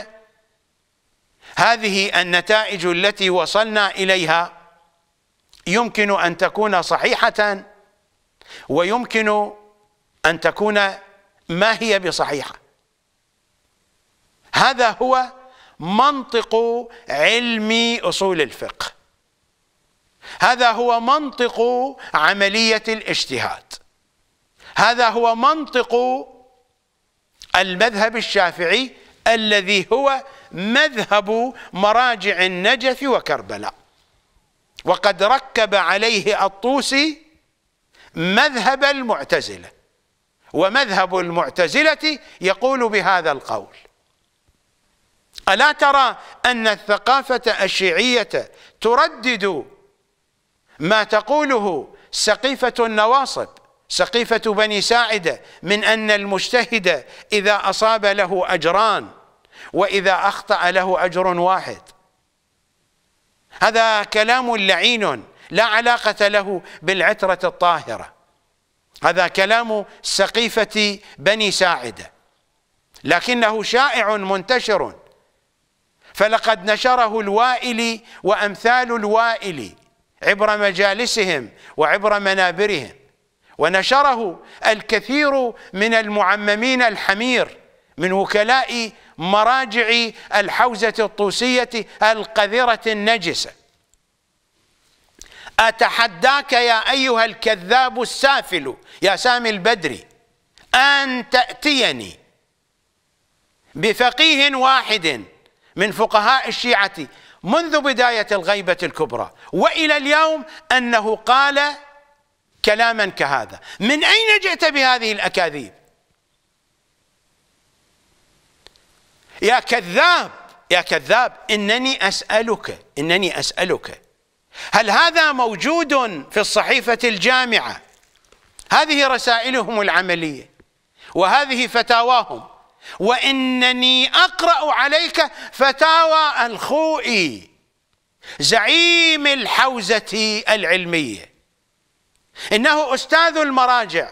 هذه النتائج التي وصلنا إليها يمكن أن تكون صحيحة ويمكن أن تكون ما هي بصحيحة هذا هو منطق علم أصول الفقه هذا هو منطق عملية الاجتهاد هذا هو منطق المذهب الشافعي الذي هو مذهب مراجع النجف وكربلاء وقد ركب عليه الطوسي مذهب المعتزلة ومذهب المعتزلة يقول بهذا القول ألا ترى أن الثقافة الشيعية تردد ما تقوله سقيفة النواصب سقيفة بني ساعدة من أن المجتهد إذا أصاب له أجران وإذا أخطأ له أجر واحد هذا كلام لعين لا علاقة له بالعترة الطاهرة هذا كلام سقيفة بني ساعدة لكنه شائع منتشر فلقد نشره الوائل وأمثال الوائل عبر مجالسهم وعبر منابرهم ونشره الكثير من المعممين الحمير من وكلاء مراجع الحوزة الطوسية القذرة النجسة أتحداك يا أيها الكذاب السافل يا سامي البدري أن تأتيني بفقيه واحد من فقهاء الشيعة منذ بداية الغيبة الكبرى وإلى اليوم أنه قال كلاما كهذا من أين جئت بهذه الأكاذيب يا كذاب يا كذاب إنني أسألك إنني أسألك هل هذا موجود في الصحيفة الجامعة هذه رسائلهم العملية وهذه فتاواهم وإنني أقرأ عليك فتاوى الخوئي زعيم الحوزة العلمية إنه أستاذ المراجع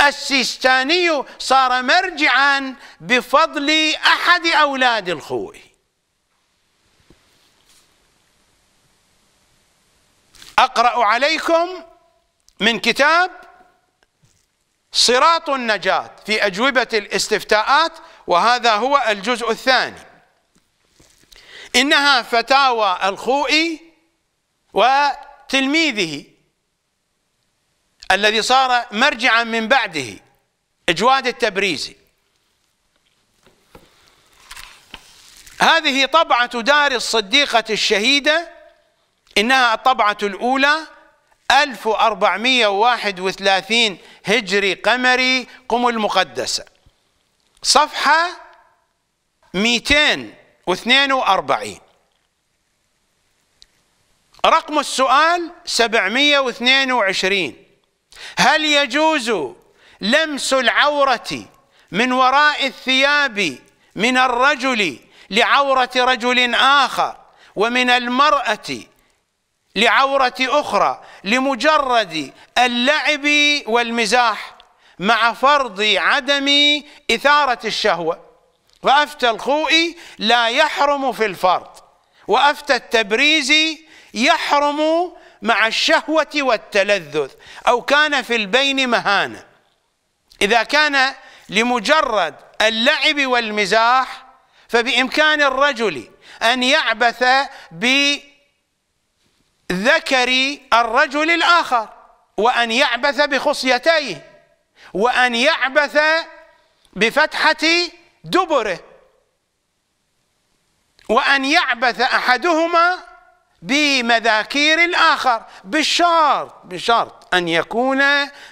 السيستاني صار مرجعا بفضل أحد أولاد الخوئي أقرأ عليكم من كتاب صراط النجاة في أجوبة الاستفتاءات وهذا هو الجزء الثاني إنها فتاوى الخوئي وتلميذه الذي صار مرجعا من بعده اجواد التبريزي هذه طبعة دار الصديقة الشهيدة إنها الطبعة الأولى 1431 هجري قمري قم المقدسة صفحة 242 رقم السؤال 722 هل يجوز لمس العورة من وراء الثياب من الرجل لعورة رجل آخر ومن المرأة لعورة أخرى لمجرد اللعب والمزاح مع فرض عدم إثارة الشهوة وأفتى الخوء لا يحرم في الفرض وأفتى التبريز يحرم مع الشهوة والتلذذ أو كان في البين مهانة إذا كان لمجرد اللعب والمزاح فبإمكان الرجل أن يعبث بذكر الرجل الآخر وأن يعبث بخصيتيه وأن يعبث بفتحة دبره وأن يعبث أحدهما بمذاكير الآخر بالشرط بشرط أن يكون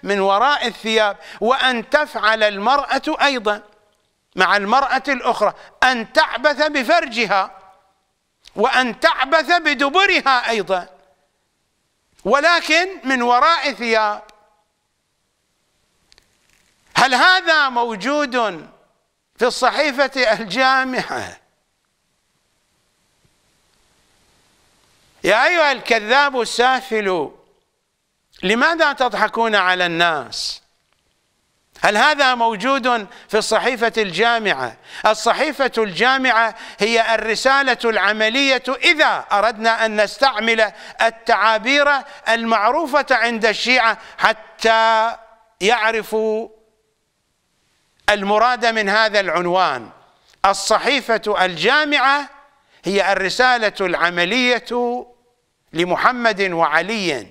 من وراء الثياب وأن تفعل المرأة أيضا مع المرأة الأخرى أن تعبث بفرجها وأن تعبث بدبرها أيضا ولكن من وراء ثياب هل هذا موجود في الصحيفة الجامعة يا أيها الكذاب السافل لماذا تضحكون على الناس هل هذا موجود في الصحيفة الجامعة الصحيفة الجامعة هي الرسالة العملية إذا أردنا أن نستعمل التعابير المعروفة عند الشيعة حتى يعرفوا المراد من هذا العنوان الصحيفة الجامعة هي الرسالة العملية لمحمد وعلي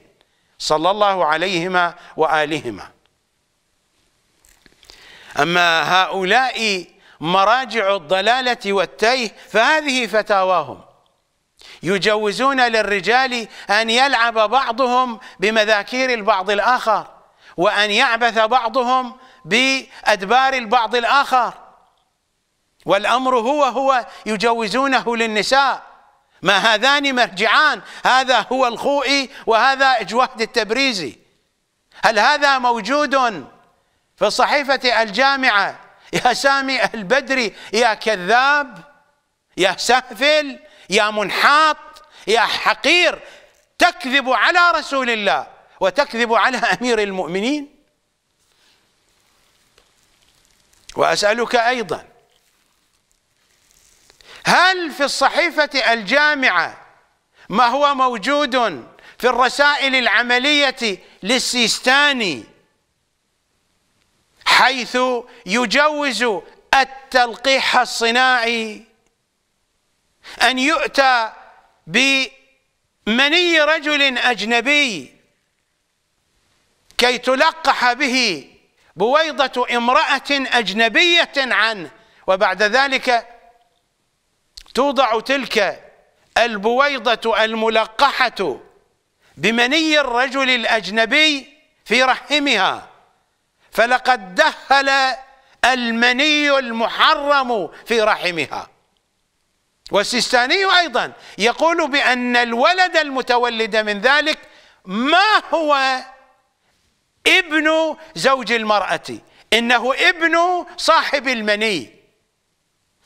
صلى الله عليهما وآلهما أما هؤلاء مراجع الضلالة والتيه فهذه فتاواهم يجوزون للرجال أن يلعب بعضهم بمذاكير البعض الآخر وأن يعبث بعضهم بأدبار البعض الآخر والأمر هو هو يجوزونه للنساء ما هذان مرجعان هذا هو الخوئي وهذا اجواد التبريزي هل هذا موجود في صحيفة الجامعة يا سامي البدري يا كذاب يا سافل يا منحاط يا حقير تكذب على رسول الله وتكذب على أمير المؤمنين وأسألك أيضاً هل في الصحيفة الجامعة ما هو موجود في الرسائل العملية للسيستاني حيث يجوز التلقيح الصناعي أن يؤتى بمني رجل أجنبي كي تلقح به بويضة امرأة أجنبية عنه وبعد ذلك توضع تلك البويضة الملقحة بمني الرجل الأجنبي في رحمها فلقد دخل المني المحرم في رحمها والسيستاني أيضا يقول بأن الولد المتولد من ذلك ما هو ابن زوج المرأة إنه ابن صاحب المني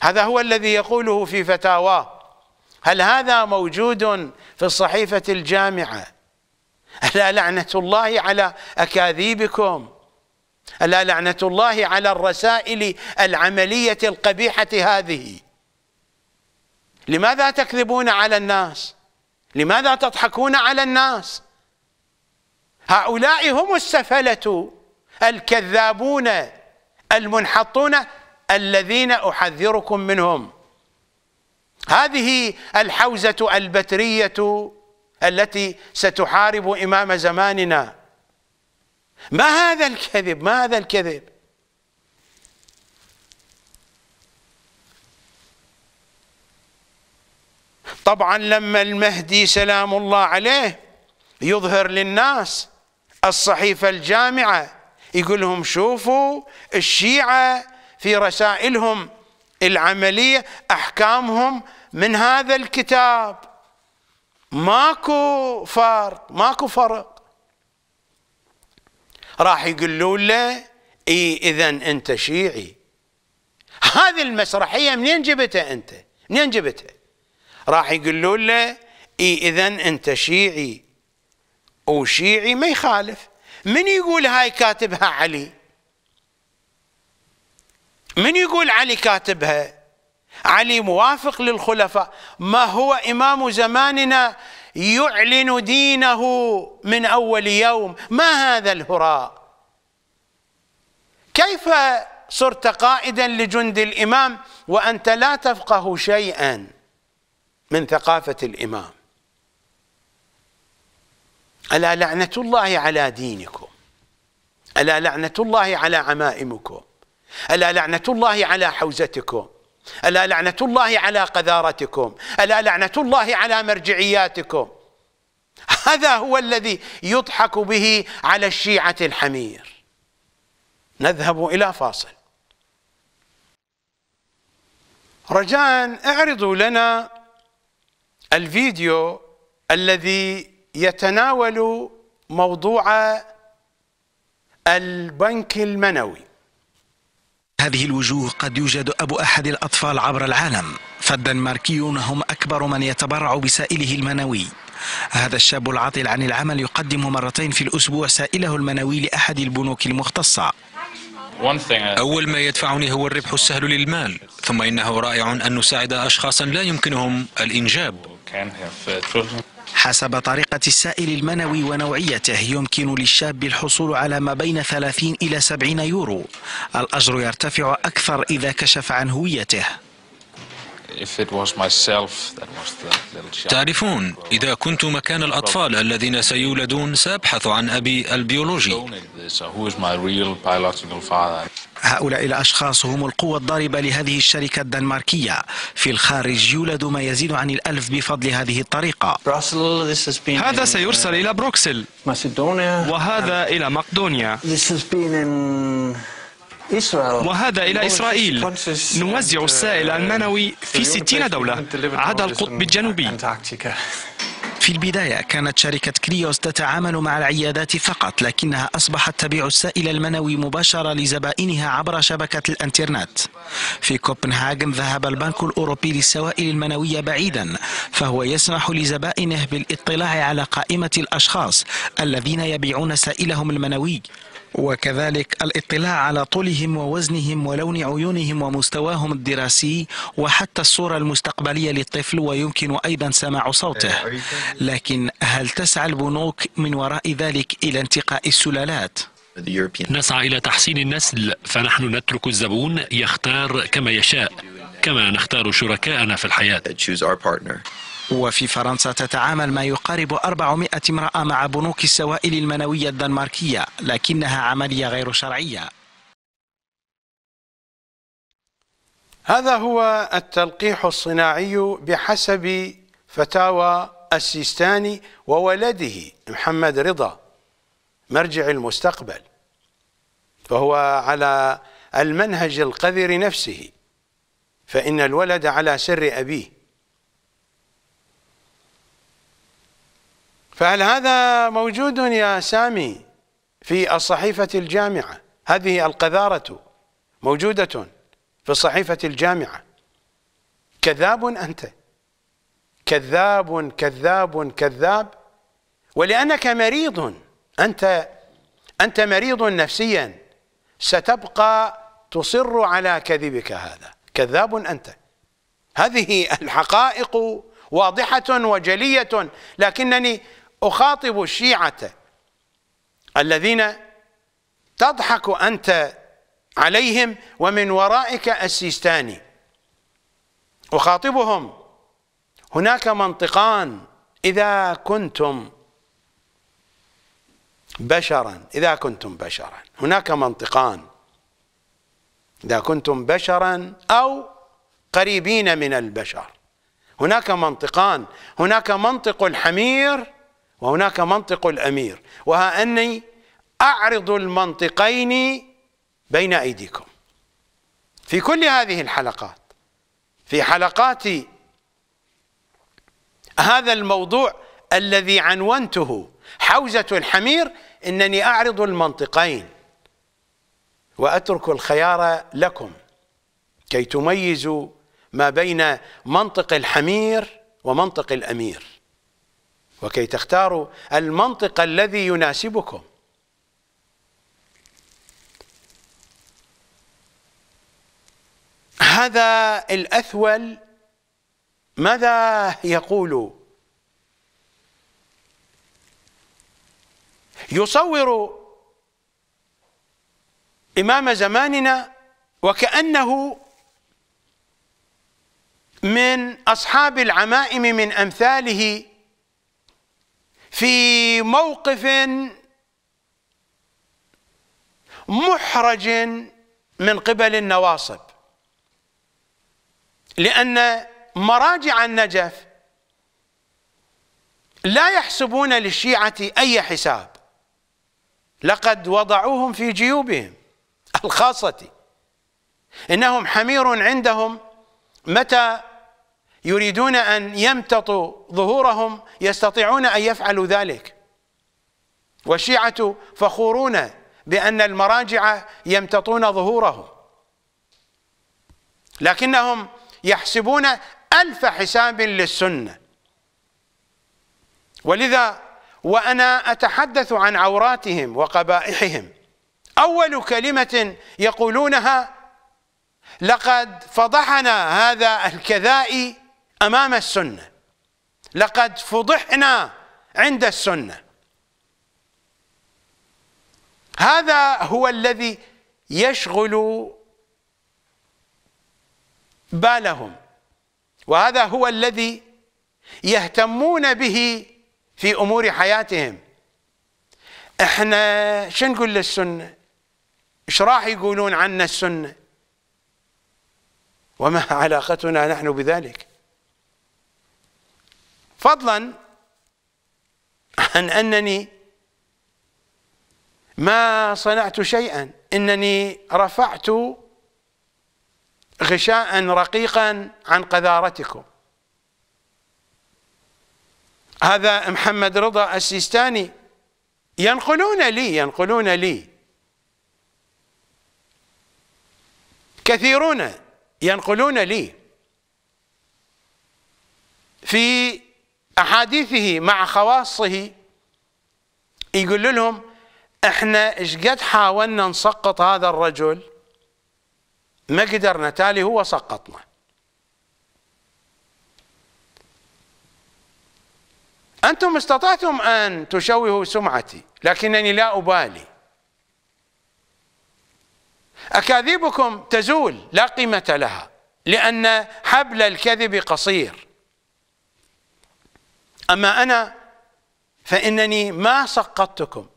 هذا هو الذي يقوله في فتاواه هل هذا موجود في الصحيفة الجامعة ألا لعنة الله على أكاذيبكم ألا لعنة الله على الرسائل العملية القبيحة هذه لماذا تكذبون على الناس لماذا تضحكون على الناس هؤلاء هم السفلة الكذابون المنحطون الذين أحذركم منهم هذه الحوزة البترية التي ستحارب إمام زماننا ما هذا الكذب ما هذا الكذب طبعا لما المهدي سلام الله عليه يظهر للناس الصحيفة الجامعة يقول لهم شوفوا الشيعة في رسائلهم العملية أحكامهم من هذا الكتاب ماكو فرق ماكو فرق راح يقولوا له اي اذا انت شيعي هذه المسرحية منين جبتها انت منين جبتها راح يقولوا له اي اذا انت شيعي وشيعي ما يخالف من يقول هاي كاتبها علي من يقول علي كاتبها علي موافق للخلفاء ما هو إمام زماننا يعلن دينه من أول يوم ما هذا الهراء كيف صرت قائدا لجند الإمام وأنت لا تفقه شيئا من ثقافة الإمام ألا لعنة الله على دينكم ألا لعنة الله على عمائمكم ألا لعنة الله على حوزتكم ألا لعنة الله على قذارتكم ألا لعنة الله على مرجعياتكم هذا هو الذي يضحك به على الشيعة الحمير نذهب إلى فاصل رجاء اعرضوا لنا الفيديو الذي يتناول موضوع البنك المنوي هذه الوجوه قد يوجد أبو أحد الأطفال عبر العالم فالدنماركيون هم أكبر من يتبرع بسائله المنوي هذا الشاب العاطل عن العمل يقدم مرتين في الأسبوع سائله المنوي لأحد البنوك المختصة أول ما يدفعني هو الربح السهل للمال ثم إنه رائع أن نساعد أشخاصا لا يمكنهم الإنجاب حسب طريقة السائل المنوي ونوعيته يمكن للشاب الحصول على ما بين 30 إلى 70 يورو الأجر يرتفع أكثر إذا كشف عن هويته تعرفون إذا كنت مكان الأطفال الذين سيولدون سأبحث عن أبي البيولوجي هؤلاء الأشخاص هم القوة الضاربة لهذه الشركة الدنماركية في الخارج يولد ما يزيد عن الألف بفضل هذه الطريقة هذا سيرسل uh, إلى بروكسل وهذا إلى مقدونيا وهذا إلى إسرائيل نوزع السائل المنوي في 60 دولة عدا القطب الجنوبي في البداية كانت شركة كريوس تتعامل مع العيادات فقط لكنها أصبحت تبيع السائل المنوي مباشرة لزبائنها عبر شبكة الانترنت في كوبنهاجن ذهب البنك الأوروبي للسوائل المنوية بعيدا فهو يسمح لزبائنه بالاطلاع على قائمة الأشخاص الذين يبيعون سائلهم المنوي وكذلك الاطلاع على طولهم ووزنهم ولون عيونهم ومستواهم الدراسي وحتى الصورة المستقبلية للطفل ويمكن أيضا سماع صوته لكن هل تسعى البنوك من وراء ذلك إلى انتقاء السلالات؟ نسعى إلى تحسين النسل فنحن نترك الزبون يختار كما يشاء كما نختار شركاءنا في الحياة وفي فرنسا تتعامل ما يقارب 400 امرأة مع بنوك السوائل المنوية الدنماركية لكنها عملية غير شرعية هذا هو التلقيح الصناعي بحسب فتاوى السيستاني وولده محمد رضا مرجع المستقبل فهو على المنهج القذر نفسه فإن الولد على سر أبيه فهل هذا موجود يا سامي في الصحيفة الجامعة هذه القذارة موجودة في الصحيفة الجامعة كذاب أنت كذاب كذاب كذاب ولأنك مريض أنت أنت مريض نفسيا ستبقى تصر على كذبك هذا كذاب أنت هذه الحقائق واضحة وجلية لكنني أخاطب الشيعة الذين تضحك أنت عليهم ومن ورائك السيستاني أخاطبهم هناك منطقان إذا كنتم بشرا إذا كنتم بشرا هناك منطقان إذا كنتم بشرا أو قريبين من البشر هناك منطقان هناك منطق الحمير وهناك منطق الأمير وها أني أعرض المنطقين بين أيديكم في كل هذه الحلقات في حلقات هذا الموضوع الذي عنونته حوزة الحمير إنني أعرض المنطقين وأترك الخيار لكم كي تميزوا ما بين منطق الحمير ومنطق الأمير وكي تختاروا المنطق الذي يناسبكم هذا الأثول ماذا يقول يصور إمام زماننا وكأنه من أصحاب العمائم من أمثاله في موقف محرج من قبل النواصب لأن مراجع النجف لا يحسبون للشيعة أي حساب لقد وضعوهم في جيوبهم الخاصة إنهم حمير عندهم متى يريدون أن يمتطوا ظهورهم يستطيعون أن يفعلوا ذلك والشيعة فخورون بأن المراجع يمتطون ظهورهم لكنهم يحسبون ألف حساب للسنة ولذا وأنا أتحدث عن عوراتهم وقبائحهم أول كلمة يقولونها لقد فضحنا هذا الكذائي أمام السنة لقد فضحنا عند السنة هذا هو الذي يشغل بالهم وهذا هو الذي يهتمون به في أمور حياتهم احنا شو نقول للسنة ايش راح يقولون عنا السنة وما علاقتنا نحن بذلك فضلا عن أنني ما صنعت شيئا إنني رفعت غشاء رقيقا عن قذارتكم هذا محمد رضا السيستاني ينقلون لي ينقلون لي كثيرون ينقلون لي في احاديثه مع خواصه يقول لهم احنا ايش قد حاولنا نسقط هذا الرجل ما قدرنا تالي هو سقطنا انتم استطعتم ان تشوهوا سمعتي لكنني لا ابالي اكاذيبكم تزول لا قيمه لها لان حبل الكذب قصير أما أنا فإنني ما سقطتكم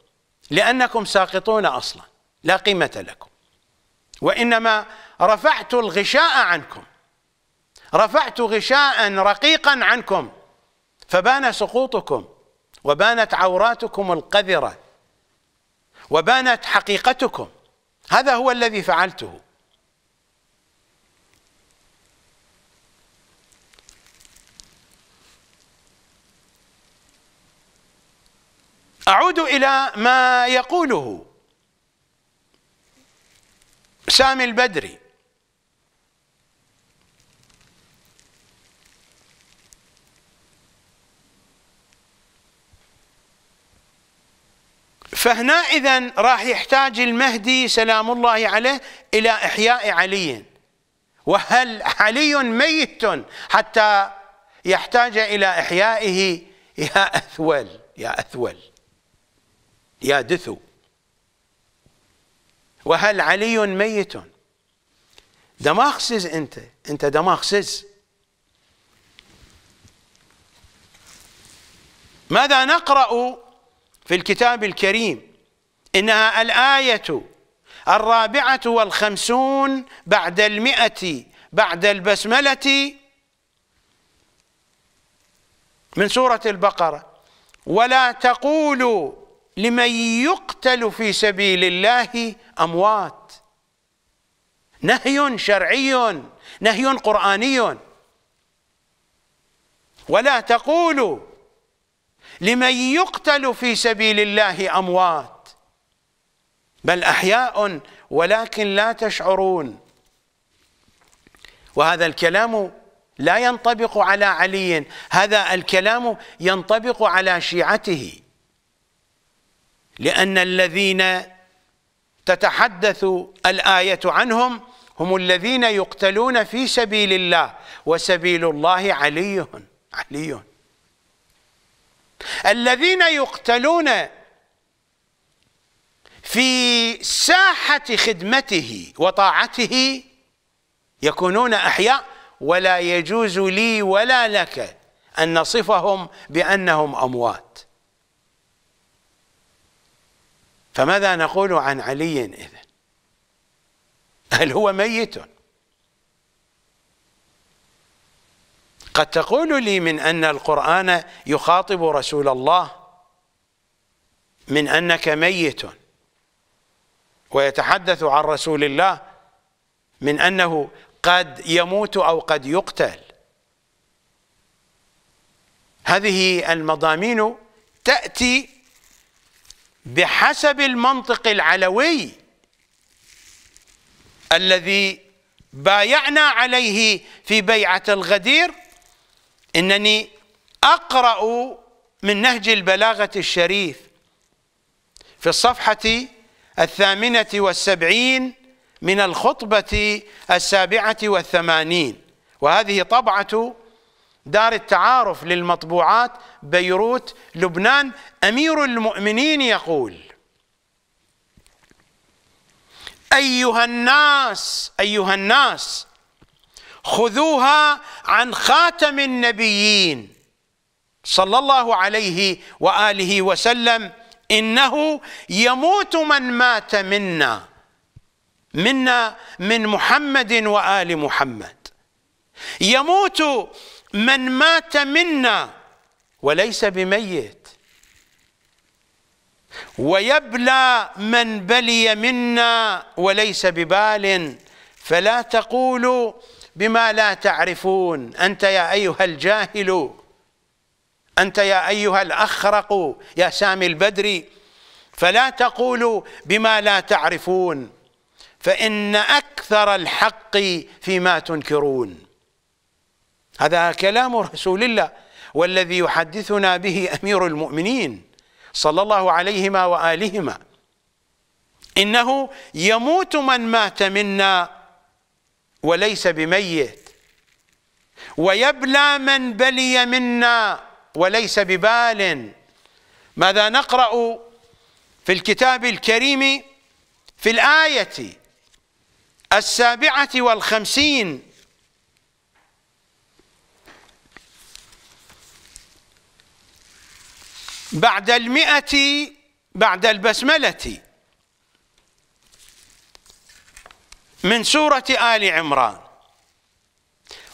لأنكم ساقطون أصلا لا قيمة لكم وإنما رفعت الغشاء عنكم رفعت غشاء رقيقا عنكم فبان سقوطكم وبانت عوراتكم القذرة وبانت حقيقتكم هذا هو الذي فعلته أعود إلى ما يقوله سامي البدري فهنا إذا راح يحتاج المهدي سلام الله عليه إلى إحياء علي وهل علي ميت حتى يحتاج إلى إحيائه يا أثول يا أثول يا دثو وهل علي ميت دماغسز انت انت دماغسز ماذا نقرأ في الكتاب الكريم إنها الآية الرابعة والخمسون بعد المئة بعد البسملة من سورة البقرة ولا تقولوا لمن يقتل في سبيل الله اموات نهي شرعي نهي قراني ولا تقولوا لمن يقتل في سبيل الله اموات بل احياء ولكن لا تشعرون وهذا الكلام لا ينطبق على علي هذا الكلام ينطبق على شيعته لأن الذين تتحدث الآية عنهم هم الذين يقتلون في سبيل الله وسبيل الله علي علي الذين يقتلون في ساحة خدمته وطاعته يكونون أحياء ولا يجوز لي ولا لك أن نصفهم بأنهم أموات فماذا نقول عن علي إذن هل هو ميت قد تقول لي من أن القرآن يخاطب رسول الله من أنك ميت ويتحدث عن رسول الله من أنه قد يموت أو قد يقتل هذه المضامين تأتي بحسب المنطق العلوي الذي بايعنا عليه في بيعة الغدير إنني أقرأ من نهج البلاغة الشريف في الصفحة الثامنة والسبعين من الخطبة السابعة والثمانين وهذه طبعة دار التعارف للمطبوعات بيروت لبنان امير المؤمنين يقول ايها الناس ايها الناس خذوها عن خاتم النبيين صلى الله عليه واله وسلم انه يموت من مات منا منا من محمد وال محمد يموت من مات منا وليس بميت ويبلى من بلي منا وليس ببال فلا تقولوا بما لا تعرفون أنت يا أيها الجاهل أنت يا أيها الأخرق يا سامي البدري فلا تقولوا بما لا تعرفون فإن أكثر الحق فيما تنكرون هذا كلام رسول الله والذي يحدثنا به أمير المؤمنين صلى الله عليهما وآلهما إنه يموت من مات منا وليس بميت ويبلى من بلي منا وليس ببال ماذا نقرأ في الكتاب الكريم في الآية السابعة والخمسين بعد المئة بعد البسملة من سورة آل عمران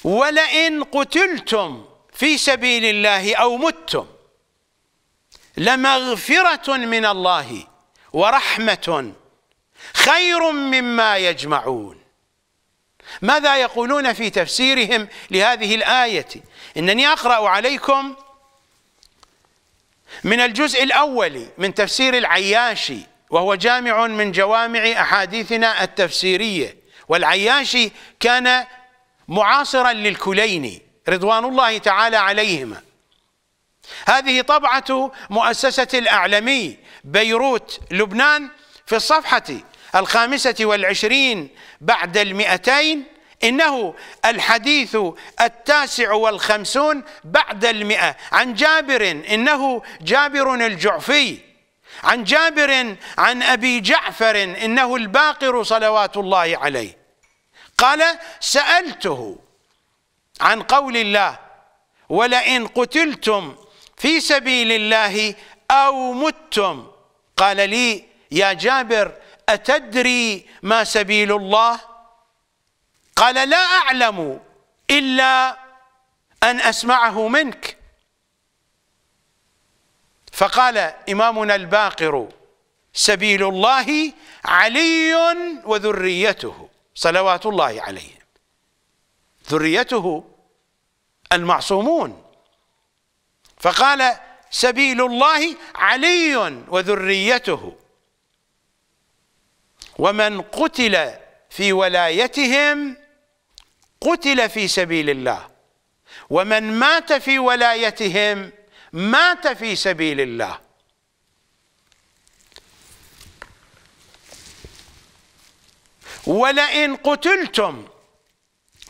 ولئن قتلتم في سبيل الله أو متم لمغفرة من الله ورحمة خير مما يجمعون ماذا يقولون في تفسيرهم لهذه الآية إنني أقرأ عليكم من الجزء الأول من تفسير العياشي وهو جامع من جوامع أحاديثنا التفسيرية والعياشي كان معاصرا للكليني رضوان الله تعالى عليهما هذه طبعة مؤسسة الأعلمي بيروت لبنان في الصفحة الخامسة والعشرين بعد المئتين إنه الحديث التاسع والخمسون بعد المئة عن جابر إنه جابر الجعفي عن جابر عن أبي جعفر إنه الباقر صلوات الله عليه قال سألته عن قول الله ولئن قتلتم في سبيل الله أو متم قال لي يا جابر أتدري ما سبيل الله قال لا أعلم إلا أن أسمعه منك فقال إمامنا الباقر سبيل الله علي وذريته صلوات الله عليهم ذريته المعصومون فقال سبيل الله علي وذريته ومن قتل في ولايتهم قتل في سبيل الله ومن مات في ولايتهم مات في سبيل الله ولئن قتلتم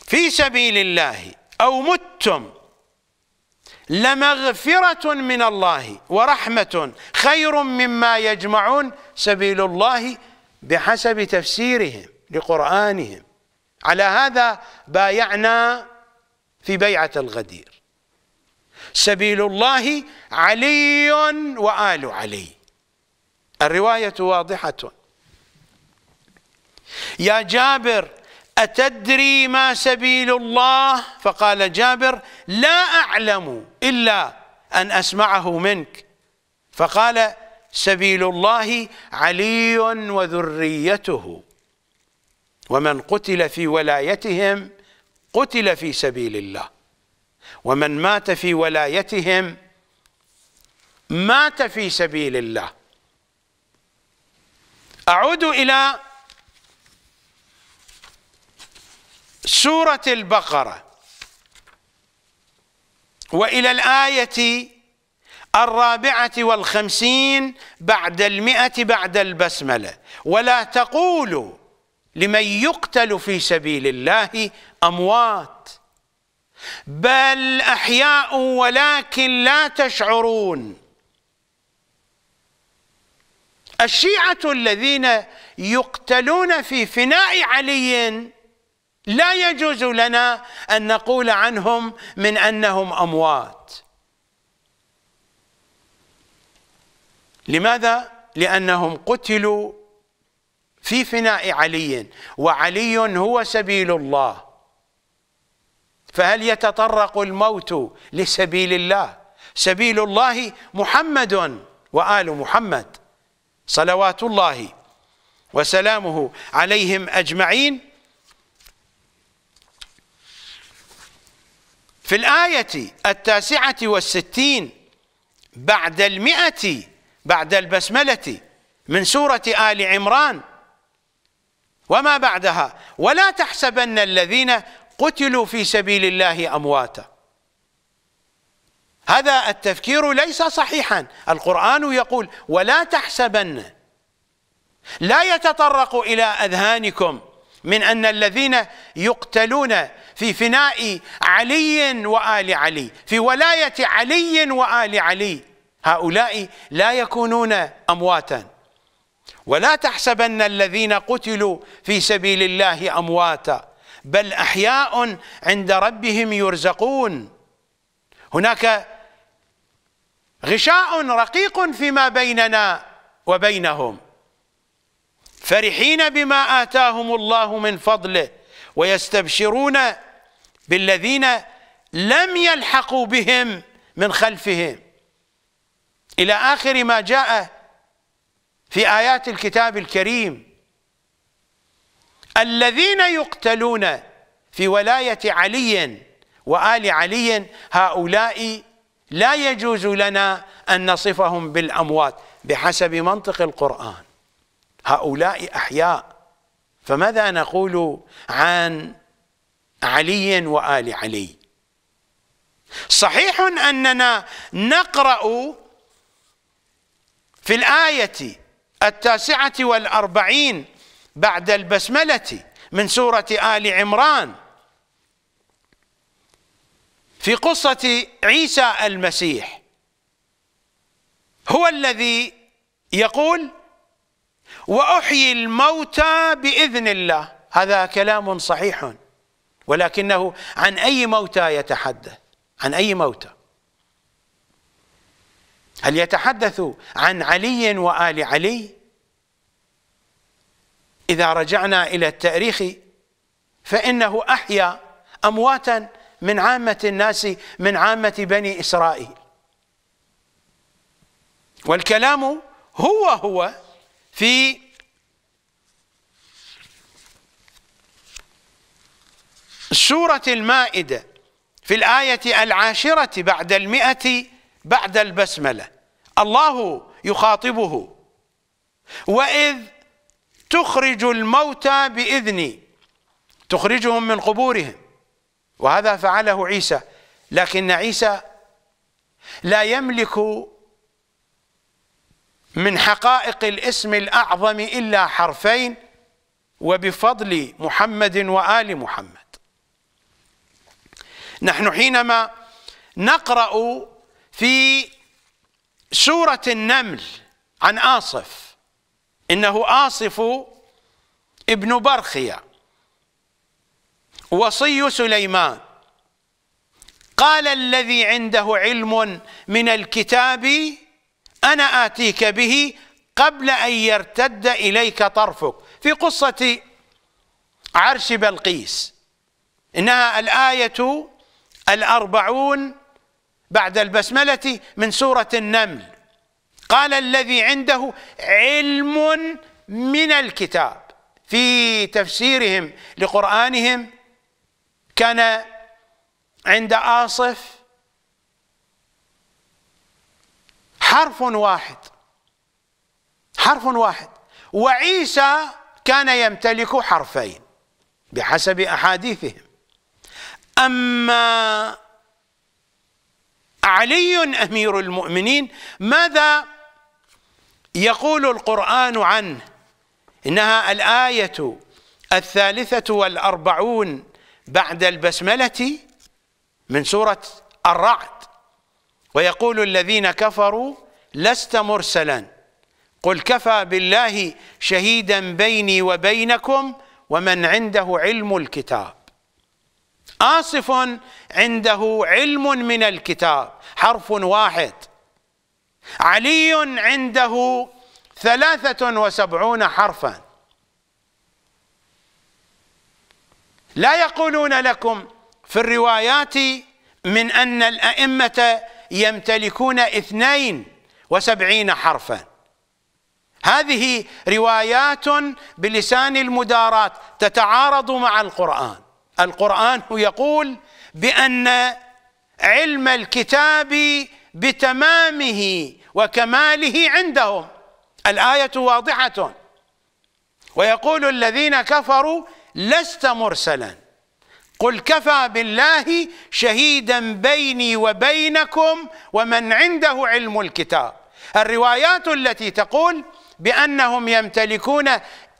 في سبيل الله أو متم لمغفرة من الله ورحمة خير مما يجمعون سبيل الله بحسب تفسيرهم لقرآنهم على هذا بايعنا في بيعة الغدير سبيل الله علي وآل علي الرواية واضحة يا جابر أتدري ما سبيل الله فقال جابر لا أعلم إلا أن أسمعه منك فقال سبيل الله علي وذريته ومن قتل في ولايتهم قتل في سبيل الله ومن مات في ولايتهم مات في سبيل الله أعود إلى سورة البقرة وإلى الآية الرابعة والخمسين بعد المئة بعد البسملة ولا تقولوا لمن يقتل في سبيل الله اموات بل احياء ولكن لا تشعرون الشيعه الذين يقتلون في فناء علي لا يجوز لنا ان نقول عنهم من انهم اموات لماذا لانهم قتلوا في فناء علي وعلي هو سبيل الله فهل يتطرق الموت لسبيل الله سبيل الله محمد وآل محمد صلوات الله وسلامه عليهم أجمعين في الآية التاسعة والستين بعد المئة بعد البسملة من سورة آل عمران وما بعدها ولا تحسبن الذين قتلوا في سبيل الله امواتا هذا التفكير ليس صحيحا القرآن يقول ولا تحسبن لا يتطرق إلى أذهانكم من أن الذين يقتلون في فناء علي وآل علي في ولاية علي وآل علي هؤلاء لا يكونون أمواتا ولا تحسبن الذين قتلوا في سبيل الله امواتا بل احياء عند ربهم يرزقون هناك غشاء رقيق فيما بيننا وبينهم فرحين بما اتاهم الله من فضله ويستبشرون بالذين لم يلحقوا بهم من خلفهم الى اخر ما جاء في آيات الكتاب الكريم الذين يقتلون في ولاية علي وآل علي هؤلاء لا يجوز لنا أن نصفهم بالأموات بحسب منطق القرآن هؤلاء أحياء فماذا نقول عن علي وآل علي صحيح أننا نقرأ في الآية التاسعة والأربعين بعد البسملة من سورة آل عمران في قصة عيسى المسيح هو الذي يقول وأحيي الموتى بإذن الله هذا كلام صحيح ولكنه عن أي موتى يتحدث عن أي موتى هل يتحدث عن علي وآل علي إذا رجعنا إلى التاريخ فإنه أحيا أمواتا من عامة الناس من عامة بني إسرائيل والكلام هو هو في سورة المائدة في الآية العاشرة بعد المئة بعد البسملة الله يخاطبه وإذ تخرج الموتى بإذني تخرجهم من قبورهم وهذا فعله عيسى لكن عيسى لا يملك من حقائق الاسم الأعظم إلا حرفين وبفضل محمد وآل محمد نحن حينما نقرأ في سورة النمل عن آصف إنه آصف ابن برخية وصي سليمان قال الذي عنده علم من الكتاب أنا آتيك به قبل أن يرتد إليك طرفك في قصة عرش بلقيس إنها الآية الأربعون بعد البسملة من سورة النمل قال الذي عنده علم من الكتاب في تفسيرهم لقرآنهم كان عند آصف حرف واحد حرف واحد وعيسى كان يمتلك حرفين بحسب أحاديثهم أما علي امير المؤمنين ماذا يقول القران عنه انها الايه الثالثه والاربعون بعد البسمله من سوره الرعد ويقول الذين كفروا لست مرسلا قل كفى بالله شهيدا بيني وبينكم ومن عنده علم الكتاب آصف عنده علم من الكتاب حرف واحد علي عنده ثلاثة وسبعون حرفا لا يقولون لكم في الروايات من أن الأئمة يمتلكون اثنين وسبعين حرفا هذه روايات بلسان المدارات تتعارض مع القرآن القرآن يقول بأن علم الكتاب بتمامه وكماله عندهم الآية واضحة ويقول الذين كفروا لست مرسلا قل كفى بالله شهيدا بيني وبينكم ومن عنده علم الكتاب الروايات التي تقول بأنهم يمتلكون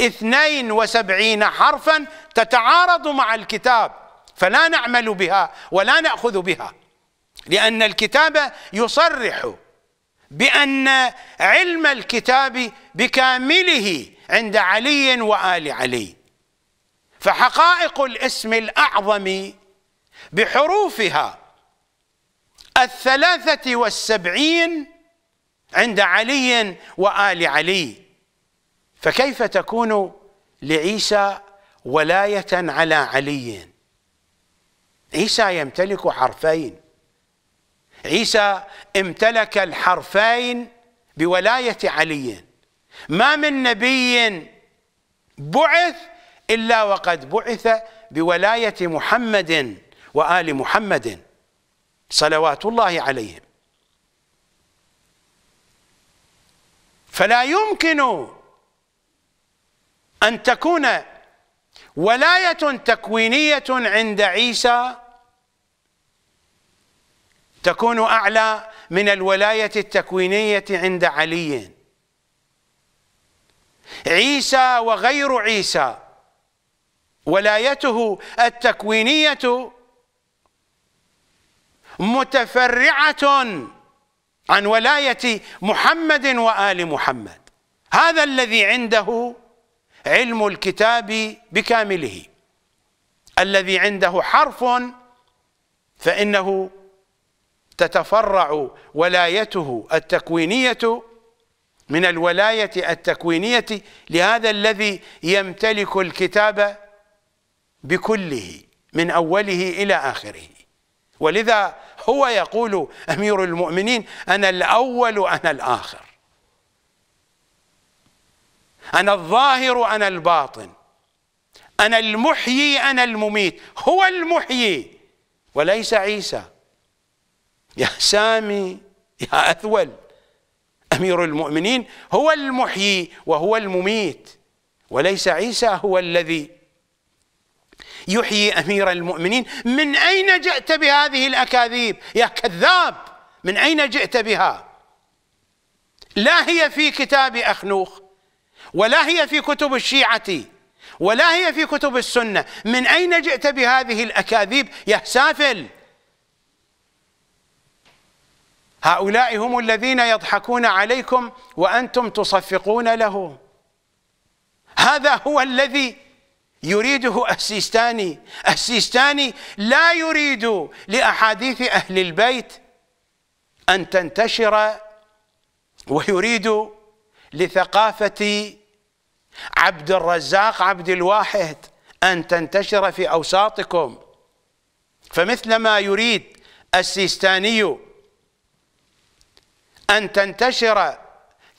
اثنين وسبعين حرفا تتعارض مع الكتاب فلا نعمل بها ولا نأخذ بها لأن الكتاب يصرح بأن علم الكتاب بكامله عند علي وآل علي فحقائق الاسم الأعظم بحروفها الثلاثة والسبعين عند علي وآل علي فكيف تكون لعيسى ولاية على علي عيسى يمتلك حرفين عيسى امتلك الحرفين بولاية علي ما من نبي بعث إلا وقد بعث بولاية محمد وآل محمد صلوات الله عليهم فلا يمكن أن تكون ولاية تكوينية عند عيسى تكون أعلى من الولاية التكوينية عند علي عيسى وغير عيسى ولايته التكوينية متفرعة عن ولاية محمد وآل محمد هذا الذي عنده علم الكتاب بكامله الذي عنده حرف فإنه تتفرع ولايته التكوينية من الولاية التكوينية لهذا الذي يمتلك الكتاب بكله من أوله إلى آخره ولذا هو يقول أمير المؤمنين أنا الأول أنا الآخر أنا الظاهر أنا الباطن أنا المحيي أنا المميت هو المحيي وليس عيسى يا سامي يا أثول أمير المؤمنين هو المحيي وهو المميت وليس عيسى هو الذي يحيي أمير المؤمنين من أين جئت بهذه الأكاذيب يا كذاب من أين جئت بها لا هي في كتاب أخنوخ ولا هي في كتب الشيعة ولا هي في كتب السنة من أين جئت بهذه الأكاذيب يا سافل هؤلاء هم الذين يضحكون عليكم وأنتم تصفقون له هذا هو الذي يريده السيستاني السيستاني لا يريد لأحاديث أهل البيت أن تنتشر ويريد لثقافة عبد الرزاق عبد الواحد أن تنتشر في أوساطكم فمثلما يريد السيستاني أن تنتشر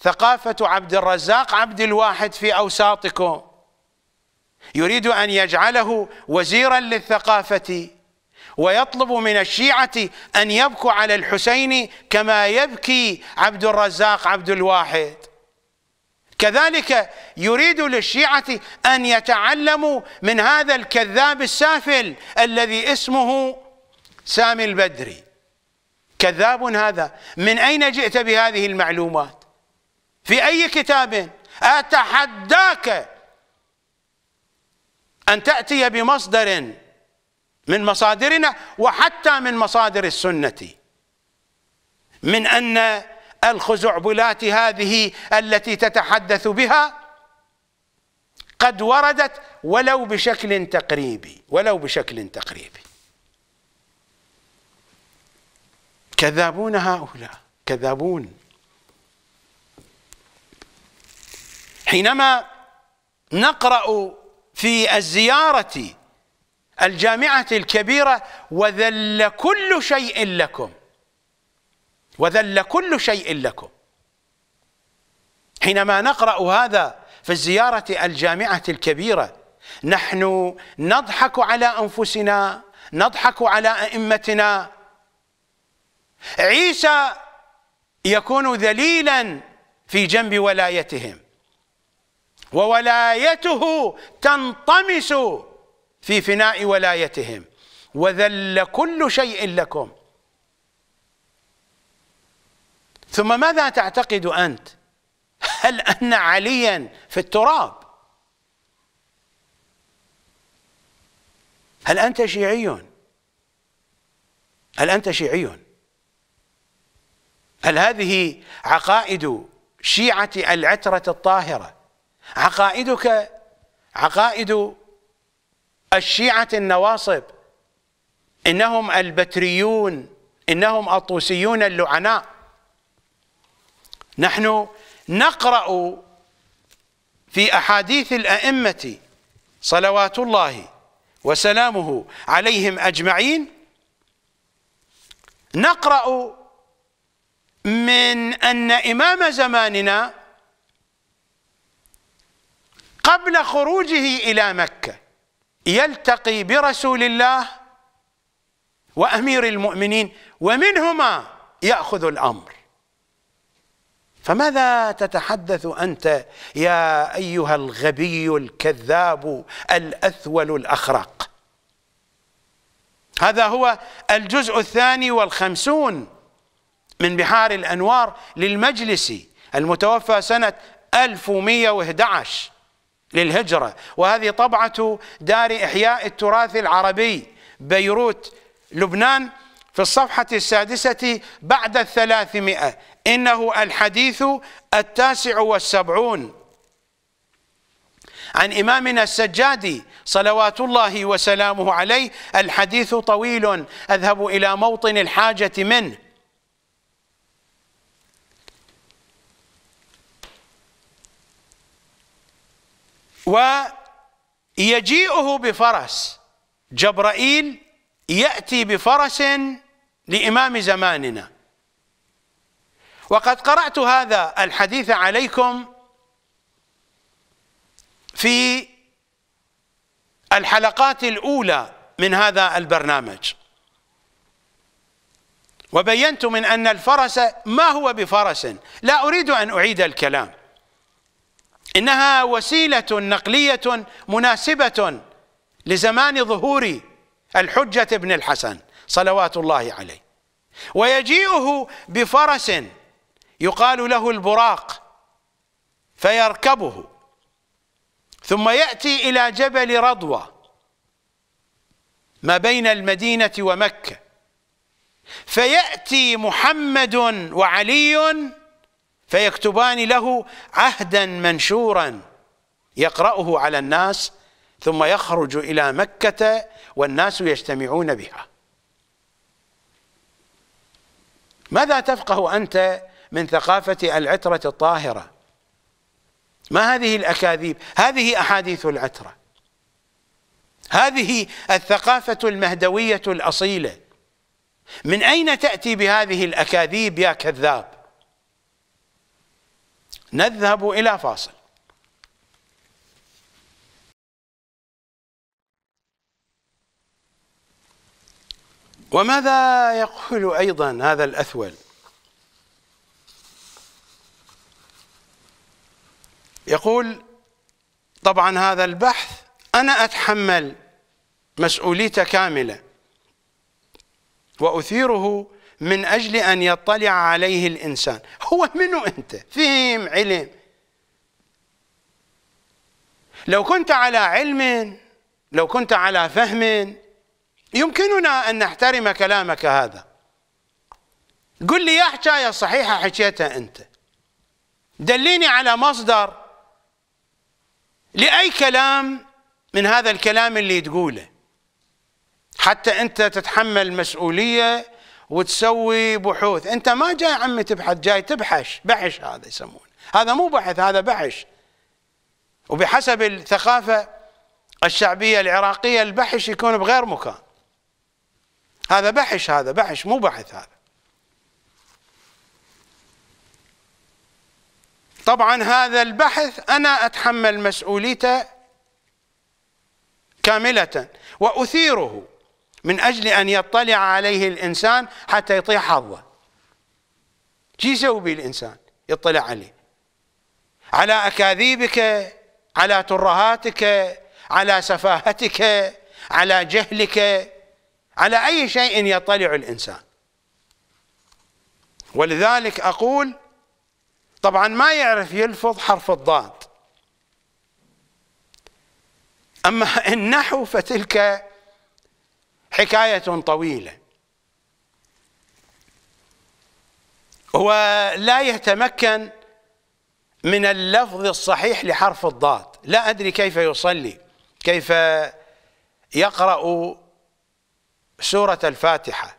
ثقافة عبد الرزاق عبد الواحد في أوساطكم يريد أن يجعله وزيرا للثقافة ويطلب من الشيعة أن يبكوا على الحسين كما يبكي عبد الرزاق عبد الواحد كذلك يريد للشيعة أن يتعلموا من هذا الكذاب السافل الذي اسمه سامي البدري كذاب هذا من أين جئت بهذه المعلومات في أي كتاب أتحداك أن تأتي بمصدر من مصادرنا وحتى من مصادر السنة من أن الخزعبلات هذه التي تتحدث بها قد وردت ولو بشكل تقريبي ولو بشكل تقريبي كذابون هؤلاء كذابون حينما نقرأ في الزيارة الجامعة الكبيرة وذل كل شيء لكم وذل كل شيء لكم حينما نقرأ هذا في الزيارة الجامعة الكبيرة نحن نضحك على أنفسنا نضحك على أئمتنا عيسى يكون ذليلا في جنب ولايتهم وولايته تنطمس في فناء ولايتهم وذل كل شيء لكم ثم ماذا تعتقد أنت هل أن عليا في التراب هل أنت شيعي هل أنت شيعي هل هذه عقائد شيعة العترة الطاهرة عقائدك عقائد الشيعة النواصب إنهم البتريون إنهم الطوسيون اللعناء نحن نقرأ في أحاديث الأئمة صلوات الله وسلامه عليهم أجمعين نقرأ من أن إمام زماننا قبل خروجه إلى مكة يلتقي برسول الله وأمير المؤمنين ومنهما يأخذ الأمر فماذا تتحدث أنت يا أيها الغبي الكذاب الأثول الأخرق هذا هو الجزء الثاني والخمسون من بحار الأنوار للمجلسي المتوفى سنة 1111 للهجرة وهذه طبعة دار إحياء التراث العربي بيروت لبنان في الصفحة السادسة بعد الثلاثمائة إنه الحديث التاسع والسبعون عن إمامنا السجادي صلوات الله وسلامه عليه الحديث طويل أذهب إلى موطن الحاجة منه ويجيئه بفرس جبرائيل يأتي بفرس لإمام زماننا وقد قرأت هذا الحديث عليكم في الحلقات الأولى من هذا البرنامج وبينت من أن الفرس ما هو بفرس لا أريد أن أعيد الكلام إنها وسيلة نقلية مناسبة لزمان ظهور الحجة ابن الحسن صلوات الله عليه ويجيئه بفرس يقال له البراق فيركبه ثم يأتي إلى جبل رضوى ما بين المدينة ومكة فيأتي محمد وعلي فيكتبان له عهدا منشورا يقرأه على الناس ثم يخرج إلى مكة والناس يجتمعون بها ماذا تفقه أنت من ثقافة العترة الطاهرة ما هذه الأكاذيب هذه أحاديث العترة هذه الثقافة المهدوية الأصيلة من أين تأتي بهذه الأكاذيب يا كذاب نذهب إلى فاصل وماذا يقول أيضا هذا الأثول يقول طبعا هذا البحث أنا أتحمل مسؤوليته كاملة وأثيره من أجل أن يطلع عليه الإنسان هو منو أنت فهم علم لو كنت على علم لو كنت على فهم يمكننا أن نحترم كلامك هذا قل لي يا حكاية صحيحة حكيتها أنت دليني على مصدر لأي كلام من هذا الكلام اللي تقوله حتى أنت تتحمل مسؤولية وتسوي بحوث أنت ما جاي عمي تبحث جاي تبحث بحش هذا يسمونه هذا مو بحث هذا بحش وبحسب الثقافة الشعبية العراقية البحش يكون بغير مكان هذا بحش هذا بحش مو بحث هذا طبعا هذا البحث أنا أتحمل مسؤوليته كاملة وأثيره من أجل أن يطلع عليه الإنسان حتى يطيح حظه شو يسوي به الإنسان يطلع عليه على أكاذيبك على ترهاتك على سفاهتك على جهلك على أي شيء يطلع الإنسان ولذلك أقول طبعا ما يعرف يلفظ حرف الضاد أما النحو فتلك حكاية طويلة هو لا يتمكن من اللفظ الصحيح لحرف الضاد لا أدري كيف يصلي كيف يقرأ سورة الفاتحة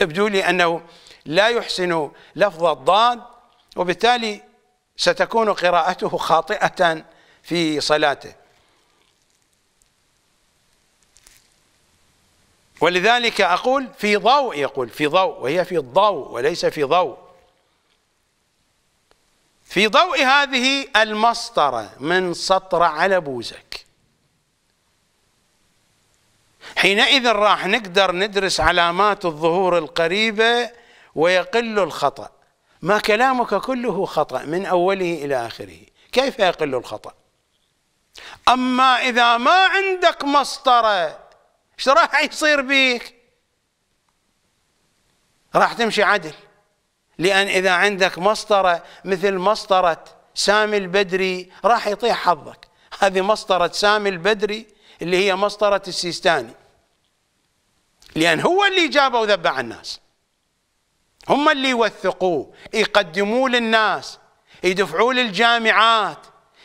يبدو لي أنه لا يحسن لفظ الضاد وبالتالي ستكون قراءته خاطئة في صلاته ولذلك أقول في ضوء يقول في ضوء وهي في الضوء وليس في ضوء في ضوء هذه المسطرة من سطر على بوزك حينئذ راح نقدر ندرس علامات الظهور القريبة ويقل الخطأ ما كلامك كله خطأ من أوله إلى آخره كيف يقل الخطأ أما إذا ما عندك مسطرة ايش راح يصير بيك راح تمشي عدل لأن إذا عندك مسطرة مثل مسطرة سامي البدري راح يطيح حظك هذه مسطرة سامي البدري اللي هي مسطرة السيستاني لأن هو اللي جابه وذبع الناس هم اللي يوثقوه يقدموه للناس يدفعوه للجامعات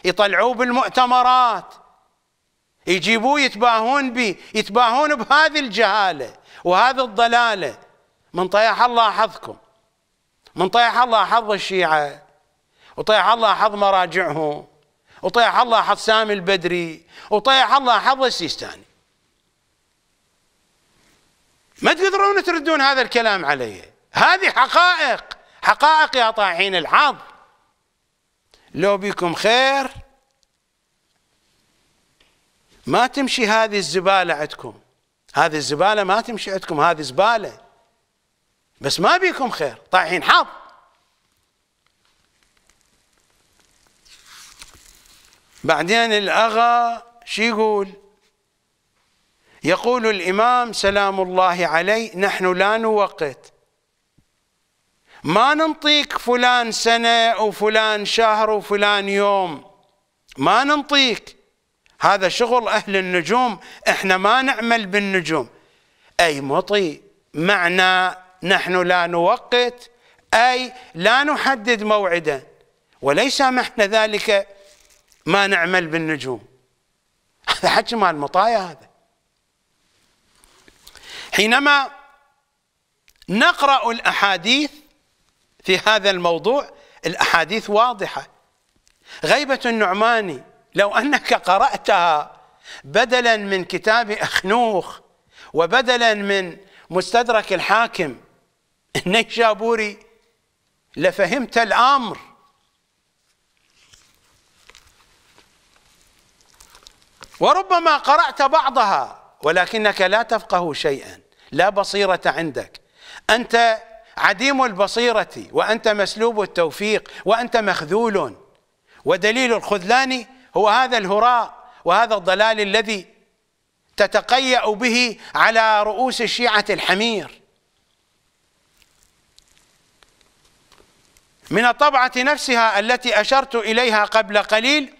يطلعوه بالمؤتمرات يجيبوه يتباهون به يتباهون بهذه الجهالة وهذه الضلالة من طيح الله حظكم من طيح الله حظ الشيعة وطيح الله حظ مراجعهم وطيح الله حظ سامي البدري وطيح الله حظ السيستاني ما تقدرون تردون هذا الكلام عليه هذه حقائق حقائق يا طاعين الحظ لو بكم خير ما تمشي هذه الزبالة عندكم هذه الزبالة ما تمشي عندكم هذه زبالة بس ما بيكم خير طايحين حظ بعدين الأغا شو يقول يقول الإمام سلام الله عليه نحن لا نوقت ما ننطيك فلان سنة وفلان شهر وفلان يوم ما ننطيك هذا شغل أهل النجوم احنا ما نعمل بالنجوم أي مطي معنى نحن لا نوقت أي لا نحدد موعدا وليس معنى ذلك ما نعمل بالنجوم هذا حكي مال المطايا هذا حينما نقرأ الأحاديث في هذا الموضوع الأحاديث واضحة غيبة النعماني لو أنك قرأتها بدلا من كتاب أخنوخ وبدلا من مستدرك الحاكم النيشابوري لفهمت الأمر وربما قرأت بعضها ولكنك لا تفقه شيئا لا بصيرة عندك أنت عديم البصيرة وأنت مسلوب التوفيق وأنت مخذول ودليل الخذلان هو هذا الهراء وهذا الضلال الذي تتقيأ به على رؤوس الشيعة الحمير من الطبعة نفسها التي أشرت إليها قبل قليل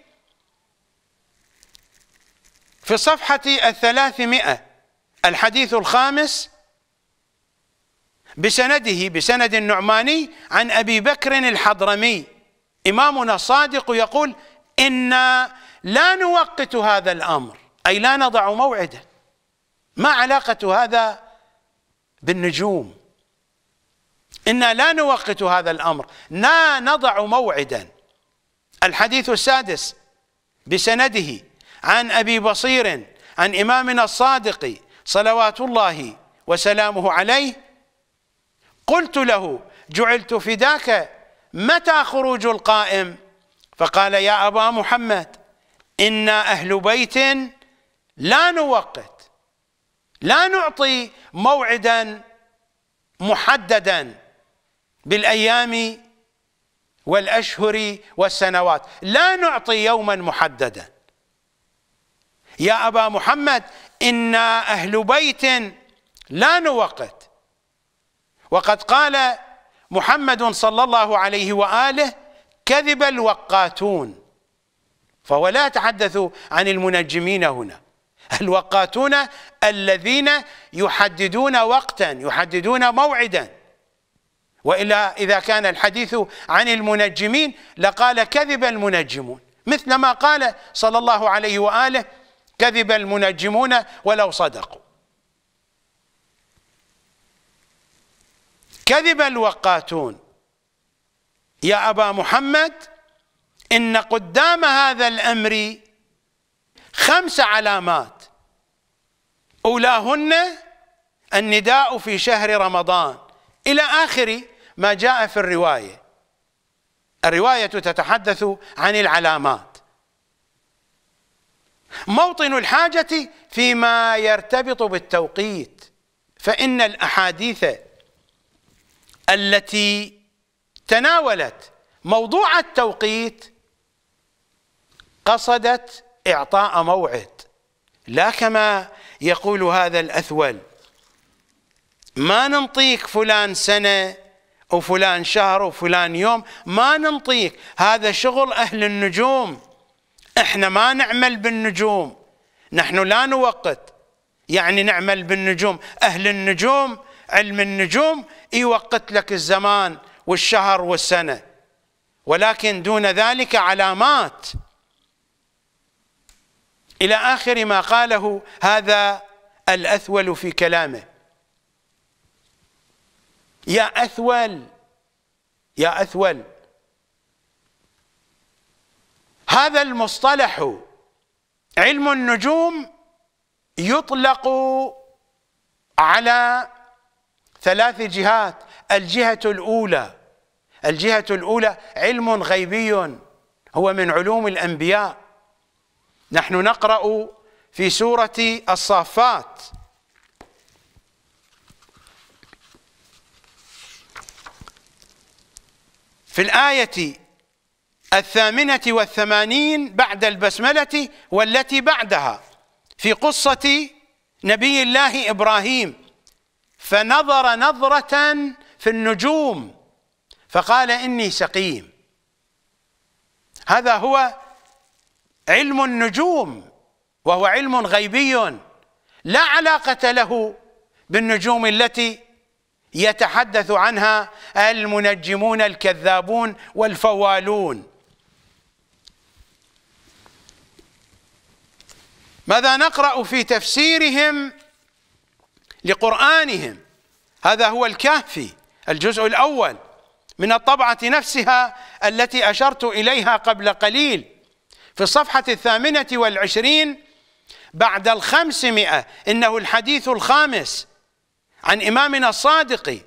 في الصفحة الثلاثمائة الحديث الخامس بسنده بسند النعماني عن أبي بكر الحضرمي إمامنا الصادق يقول إنا لا نوقت هذا الأمر أي لا نضع موعدا ما علاقة هذا بالنجوم إنا لا نوقت هذا الأمر لا نضع موعدا الحديث السادس بسنده عن أبي بصير عن إمامنا الصادق صلوات الله وسلامه عليه قلت له جعلت فداك متى خروج القائم فقال يا أبا محمد إنا أهل بيت لا نوقت لا نعطي موعدا محددا بالأيام والأشهر والسنوات لا نعطي يوما محددا يا أبا محمد إنا أهل بيت لا نوقت وقد قال محمد صلى الله عليه وآله كذب الوقاتون فهو لا يتحدث عن المنجمين هنا الوقاتون الذين يحددون وقتا يحددون موعدا وإلا إذا كان الحديث عن المنجمين لقال كذب المنجمون مثل ما قال صلى الله عليه وآله كذب المنجمون ولو صدقوا كذب الوقاتون يا أبا محمد إن قدام هذا الأمر خمس علامات أولاهن النداء في شهر رمضان إلى آخر ما جاء في الرواية الرواية تتحدث عن العلامات موطن الحاجة فيما يرتبط بالتوقيت فإن الأحاديث التي تناولت موضوع التوقيت قصدت إعطاء موعد لا كما يقول هذا الأثول ما ننطيك فلان سنة وفلان شهر وفلان يوم ما ننطيك هذا شغل أهل النجوم احنا ما نعمل بالنجوم نحن لا نوقت يعني نعمل بالنجوم أهل النجوم علم النجوم يوقت لك الزمان والشهر والسنة ولكن دون ذلك علامات إلى آخر ما قاله هذا الأثول في كلامه يا أثول يا أثول هذا المصطلح علم النجوم يطلق على ثلاث جهات الجهة الأولى الجهة الأولى علم غيبي هو من علوم الأنبياء نحن نقرأ في سورة الصافات في الآية الثامنة والثمانين بعد البسملة والتي بعدها في قصة نبي الله إبراهيم فنظر نظرة في النجوم فقال إني سقيم هذا هو علم النجوم وهو علم غيبي لا علاقة له بالنجوم التي يتحدث عنها المنجمون الكذابون والفوالون ماذا نقرأ في تفسيرهم لقرآنهم هذا هو الكهفي الجزء الأول من الطبعة نفسها التي أشرت إليها قبل قليل في الصفحة الثامنة والعشرين بعد الخمسمائة إنه الحديث الخامس عن إمامنا الصادق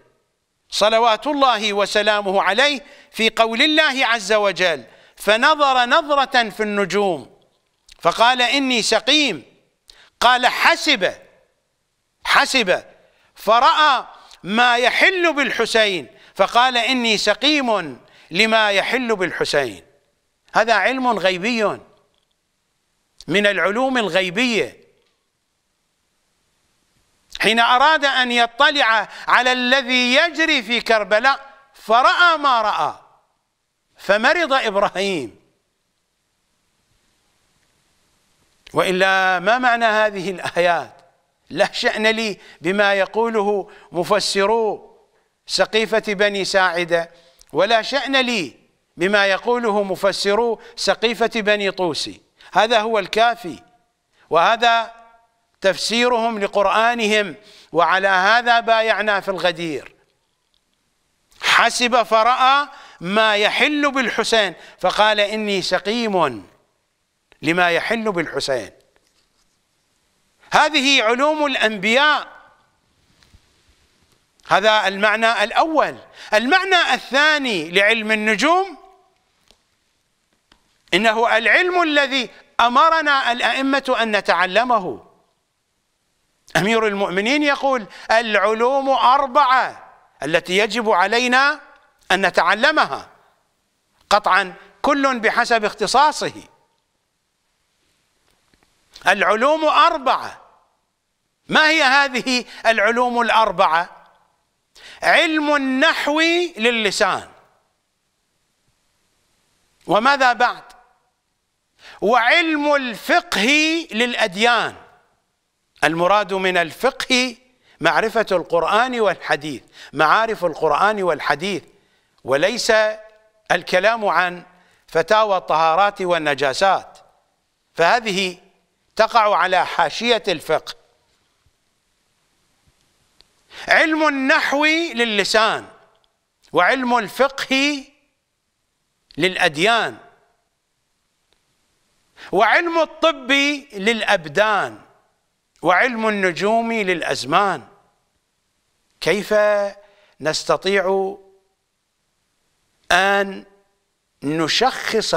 صلوات الله وسلامه عليه في قول الله عز وجل فنظر نظرة في النجوم فقال إني سقيم قال حسب حسب فرأى ما يحل بالحسين فقال إني سقيم لما يحل بالحسين هذا علم غيبي من العلوم الغيبية حين أراد أن يطلع على الذي يجري في كربلاء فرأى ما رأى فمرض إبراهيم وإلا ما معنى هذه الآيات لا شأن لي بما يقوله مفسرو سقيفة بني ساعدة ولا شأن لي بما يقوله مفسرو سقيفة بني طوسي هذا هو الكافي وهذا تفسيرهم لقرآنهم وعلى هذا بايعنا في الغدير حسب فرأى ما يحل بالحسين فقال إني سقيم لما يحل بالحسين هذه علوم الأنبياء هذا المعنى الأول المعنى الثاني لعلم النجوم إنه العلم الذي أمرنا الأئمة أن نتعلمه أمير المؤمنين يقول العلوم أربعة التي يجب علينا أن نتعلمها قطعا كل بحسب اختصاصه العلوم أربعة ما هي هذه العلوم الأربعة علم النحو للسان وماذا بعد وعلم الفقه للأديان المراد من الفقه معرفة القرآن والحديث معارف القرآن والحديث وليس الكلام عن فتاوى الطهارات والنجاسات فهذه تقع على حاشية الفقه علم النحو للسان وعلم الفقه للأديان وعلم الطب للأبدان وعلم النجوم للأزمان كيف نستطيع أن نشخص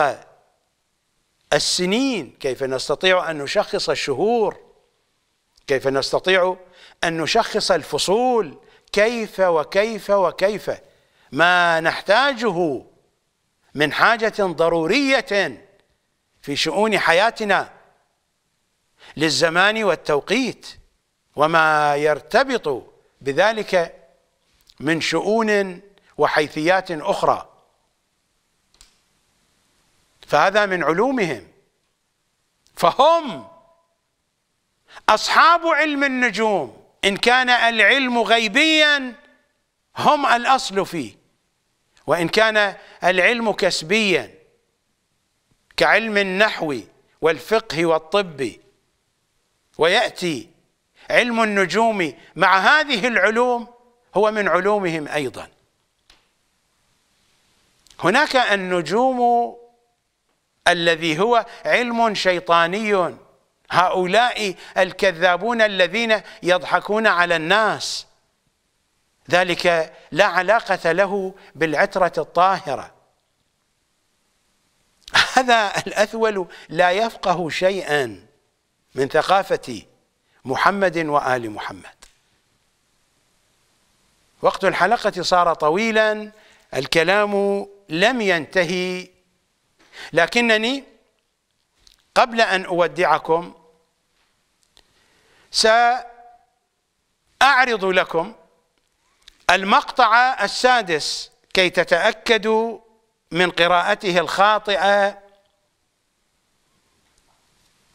السنين كيف نستطيع أن نشخص الشهور كيف نستطيع أن نشخص الفصول كيف وكيف وكيف ما نحتاجه من حاجة ضرورية في شؤون حياتنا للزمان والتوقيت وما يرتبط بذلك من شؤون وحيثيات أخرى فهذا من علومهم فهم أصحاب علم النجوم إن كان العلم غيبيا هم الأصل فيه وإن كان العلم كسبيا كعلم النحو والفقه والطب ويأتي علم النجوم مع هذه العلوم هو من علومهم أيضا هناك النجوم الذي هو علم شيطاني هؤلاء الكذابون الذين يضحكون على الناس ذلك لا علاقة له بالعترة الطاهرة هذا الأثول لا يفقه شيئا من ثقافة محمد وآل محمد وقت الحلقة صار طويلا الكلام لم ينتهي لكنني قبل أن أودعكم سأعرض لكم المقطع السادس كي تتأكدوا من قراءته الخاطئة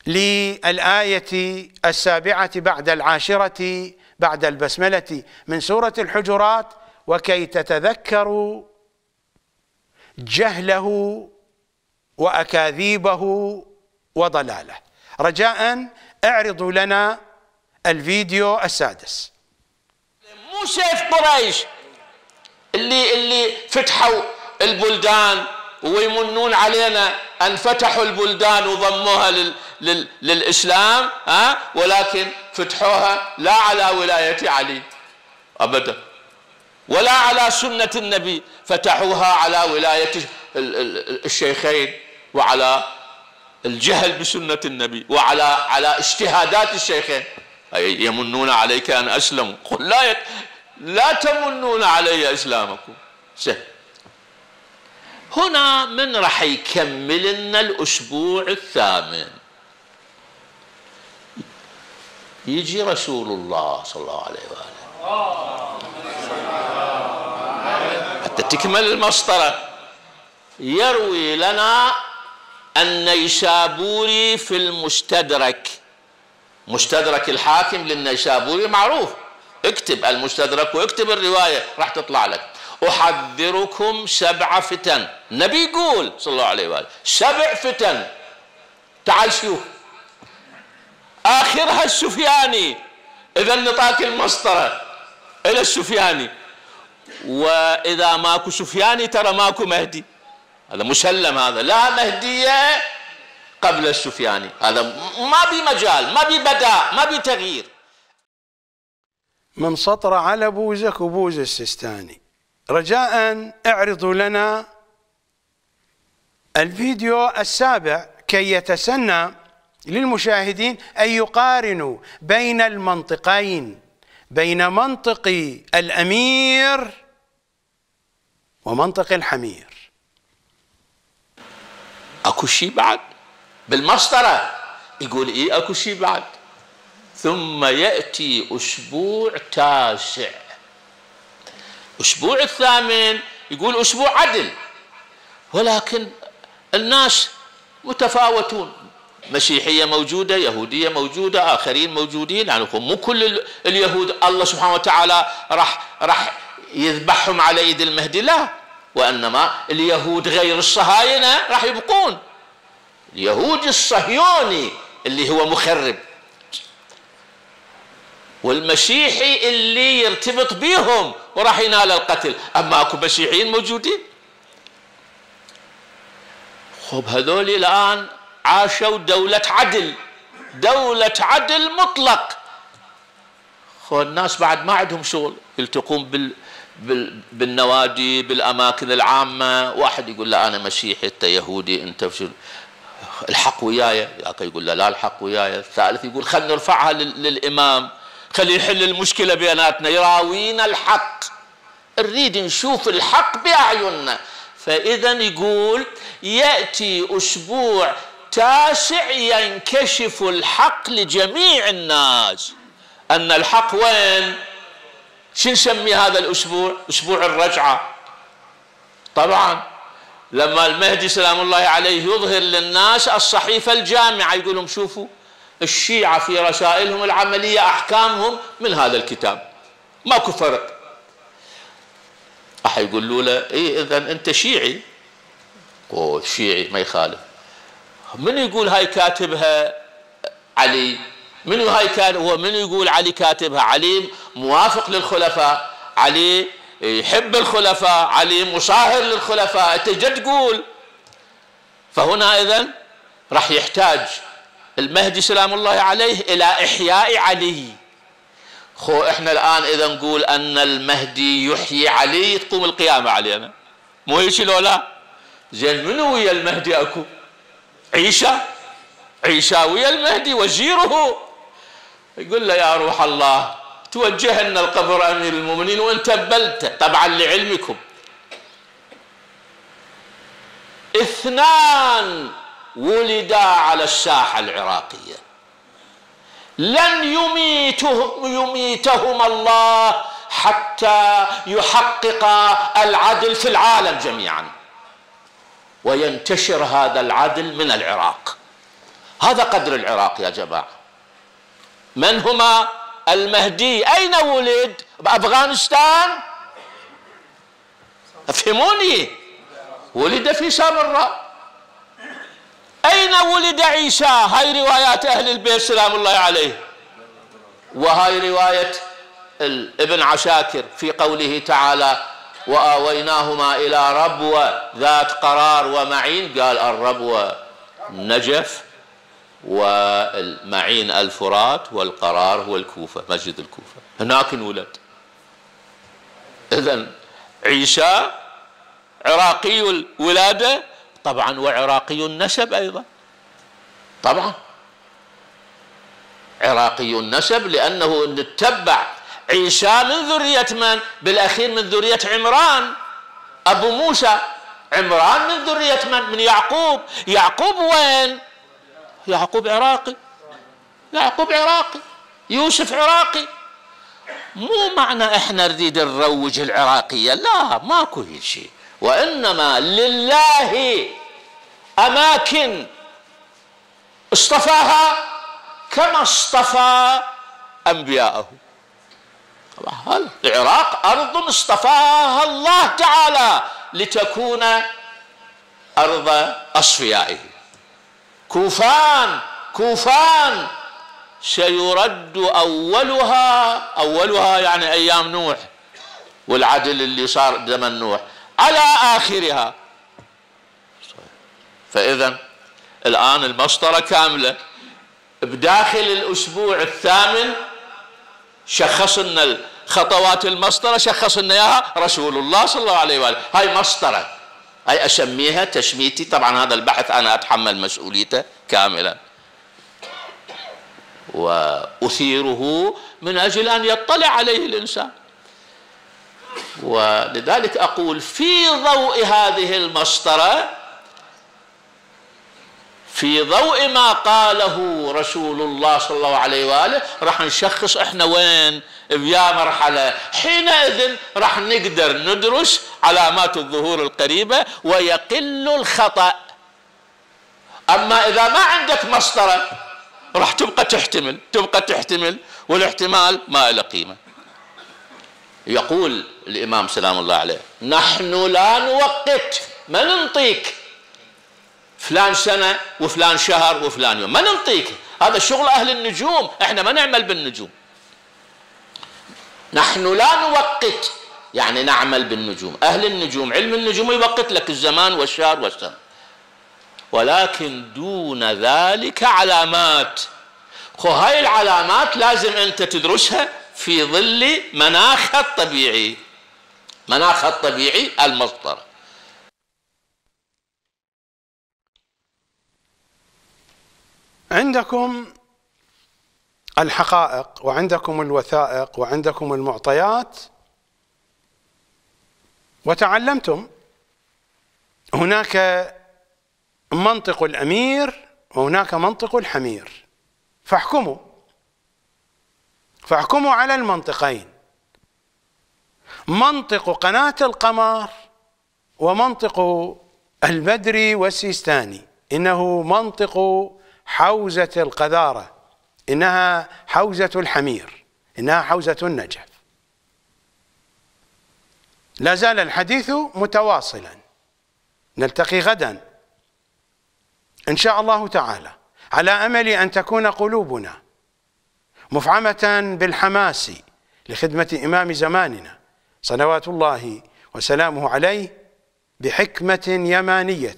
للآية السابعة بعد العاشرة بعد البسملة من سورة الحجرات وكي تتذكروا جهله وأكاذيبه وضلاله رجاء اعرضوا لنا الفيديو السادس مو سيف قريش اللي اللي فتحوا البلدان ويمنون علينا ان فتحوا البلدان وضموها لل لل للاسلام ها ولكن فتحوها لا على ولايه علي ابدا ولا على سنه النبي فتحوها على ولايه الشيخين وعلى الجهل بسنة النبي وعلى على اجتهادات الشيخين يمنون عليك أن أسلموا قل لا يت... لا تمنون علي إسلامكم سهل هنا من راح يكمل لنا الأسبوع الثامن يجي رسول الله صلى الله عليه وآله حتى تكمل المسطرة يروي لنا النيشابوري في المستدرك مستدرك الحاكم للنيشابوري معروف اكتب المستدرك واكتب الرواية راح تطلع لك أحذركم سبع فتن النبي يقول صلى الله عليه وآله سبع فتن تعال شوف آخرها السفياني إذا نطاك المسطرة إلى السفياني وإذا ماكو سفياني ترى ماكو مهدي هذا مسلم هذا لا مهدية قبل السفياني هذا ما بي مجال ما بي بداء ما بي تغيير من سطر على بوزك وبوز السيستاني رجاء اعرضوا لنا الفيديو السابع كي يتسنى للمشاهدين أن يقارنوا بين المنطقين بين منطق الأمير ومنطق الحمير اكو شيء بعد بالمسطره يقول ايه اكو شيء بعد ثم ياتي اسبوع تاسع اسبوع الثامن يقول اسبوع عدل ولكن الناس متفاوتون مسيحيه موجوده يهوديه موجوده اخرين موجودين يعني مو كل اليهود الله سبحانه وتعالى راح راح يذبحهم على يد المهدي لا وانما اليهود غير الصهاينه راح يبقون اليهودي الصهيوني اللي هو مخرب والمسيحي اللي يرتبط بهم وراح ينال القتل اما اكو مسيحيين موجودين خب هذول الان عاشوا دولة عدل دولة عدل مطلق خو الناس بعد ما عندهم شغل يلتقون بال بالنوادي بالاماكن العامه واحد يقول له انا مسيحي انت يهودي انت شو الحق وياي ذاك يقول له لا الحق وياي الثالث يقول خل نرفعها للامام خليه يحل المشكله بيناتنا يراوينا الحق نريد نشوف الحق باعيننا فاذا يقول ياتي اسبوع تاسع ينكشف الحق لجميع الناس ان الحق وين شو نسمي هذا الأسبوع أسبوع الرجعة طبعا لما المهدي سلام الله عليه يظهر للناس الصحيفة الجامعة يقول لهم شوفوا الشيعة في رسائلهم العملية أحكامهم من هذا الكتاب ماكو فرق راح يقولوا له اي إذا أنت شيعي أوه شيعي ما يخالف من يقول هاي كاتبها علي منو هاي كان هو من يقول علي كاتبها علي موافق للخلفاء علي يحب الخلفاء علي مصاهر للخلفاء انت تقول فهنا اذا راح يحتاج المهدي سلام الله عليه الى احياء علي خو احنا الان اذا نقول ان المهدي يحيي علي تقوم القيامه علينا مو هيك لو لا زين منو ويا المهدي اكو عيشه عيشه ويا المهدي وزيره يقول له يا روح الله توجه لنا القبر امير المؤمنين وانت بلت طبعا لعلمكم اثنان ولدا على الساحه العراقيه لن يميته يميتهما الله حتى يحقق العدل في العالم جميعا وينتشر هذا العدل من العراق هذا قدر العراق يا جماعه من هما المهدي أين ولد بأفغانستان افهموني ولد في سامراء أين ولد عيسى هاي روايات أهل البيت سلام الله عليه وهاي رواية ابن عشاكر في قوله تعالى وآويناهما إلى ربوة ذات قرار ومعين قال الربوة نجف والمعين الفرات والقرار هو الكوفة مسجد الكوفة هناك انولد إذا عيسى عراقي الولادة طبعا وعراقي النسب أيضا طبعا عراقي النسب لأنه نتبع عيسى من ذرية من؟ بالأخير من ذرية عمران أبو موسى عمران من ذرية من؟ من يعقوب يعقوب وين؟ يعقوب عراقي يعقوب عراقي يوسف عراقي مو معنى احنا نريد نروج العراقيه لا ماكو شيء وانما لله اماكن اصطفاها كما اصطفى انبياءه العراق ارض اصطفاها الله تعالى لتكون ارض اصفيائه كوفان كوفان سيرد أولها أولها يعني أيام نوح والعدل اللي صار زمن نوح على آخرها فإذا الآن المسطرة كاملة بداخل الأسبوع الثامن شخص لنا خطوات المسطرة شخص لنا إياها رسول الله صلى الله عليه وآله هاي مسطرة هاي اسميها تشميتي طبعا هذا البحث أنا أتحمل مسؤوليته كاملا وأثيره من أجل أن يطلع عليه الإنسان ولذلك أقول في ضوء هذه المسطرة في ضوء ما قاله رسول الله صلى الله عليه واله راح نشخص احنا وين بيا مرحله حينئذ راح نقدر ندرس علامات الظهور القريبه ويقل الخطا اما اذا ما عندك مسطره راح تبقى تحتمل تبقى تحتمل والاحتمال ما له قيمه يقول الامام سلام الله عليه نحن لا نوقت ما ننطيك فلان سنة وفلان شهر وفلان يوم ما ننطيك هذا شغل أهل النجوم احنا ما نعمل بالنجوم نحن لا نوقت يعني نعمل بالنجوم أهل النجوم علم النجوم يوقت لك الزمان والشهر والسنة ولكن دون ذلك علامات خو هاي العلامات لازم أنت تدرسها في ظل مناخها الطبيعي مناخها الطبيعي المصدر عندكم الحقائق وعندكم الوثائق وعندكم المعطيات وتعلمتم هناك منطق الامير وهناك منطق الحمير فاحكموا فاحكموا على المنطقين منطق قناه القمر ومنطق البدري والسيستاني انه منطق حوزة القذارة إنها حوزة الحمير إنها حوزة النجف لا زال الحديث متواصلا نلتقي غدا إن شاء الله تعالى على أمل أن تكون قلوبنا مفعمة بالحماس لخدمة إمام زماننا صلوات الله وسلامه عليه بحكمة يمانية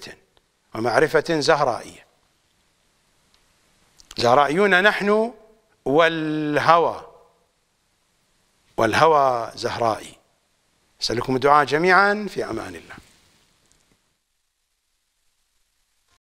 ومعرفة زهرائية لا رأينا نحن والهوى والهوى زهرائي أسألكم الدعاء جميعا في أمان الله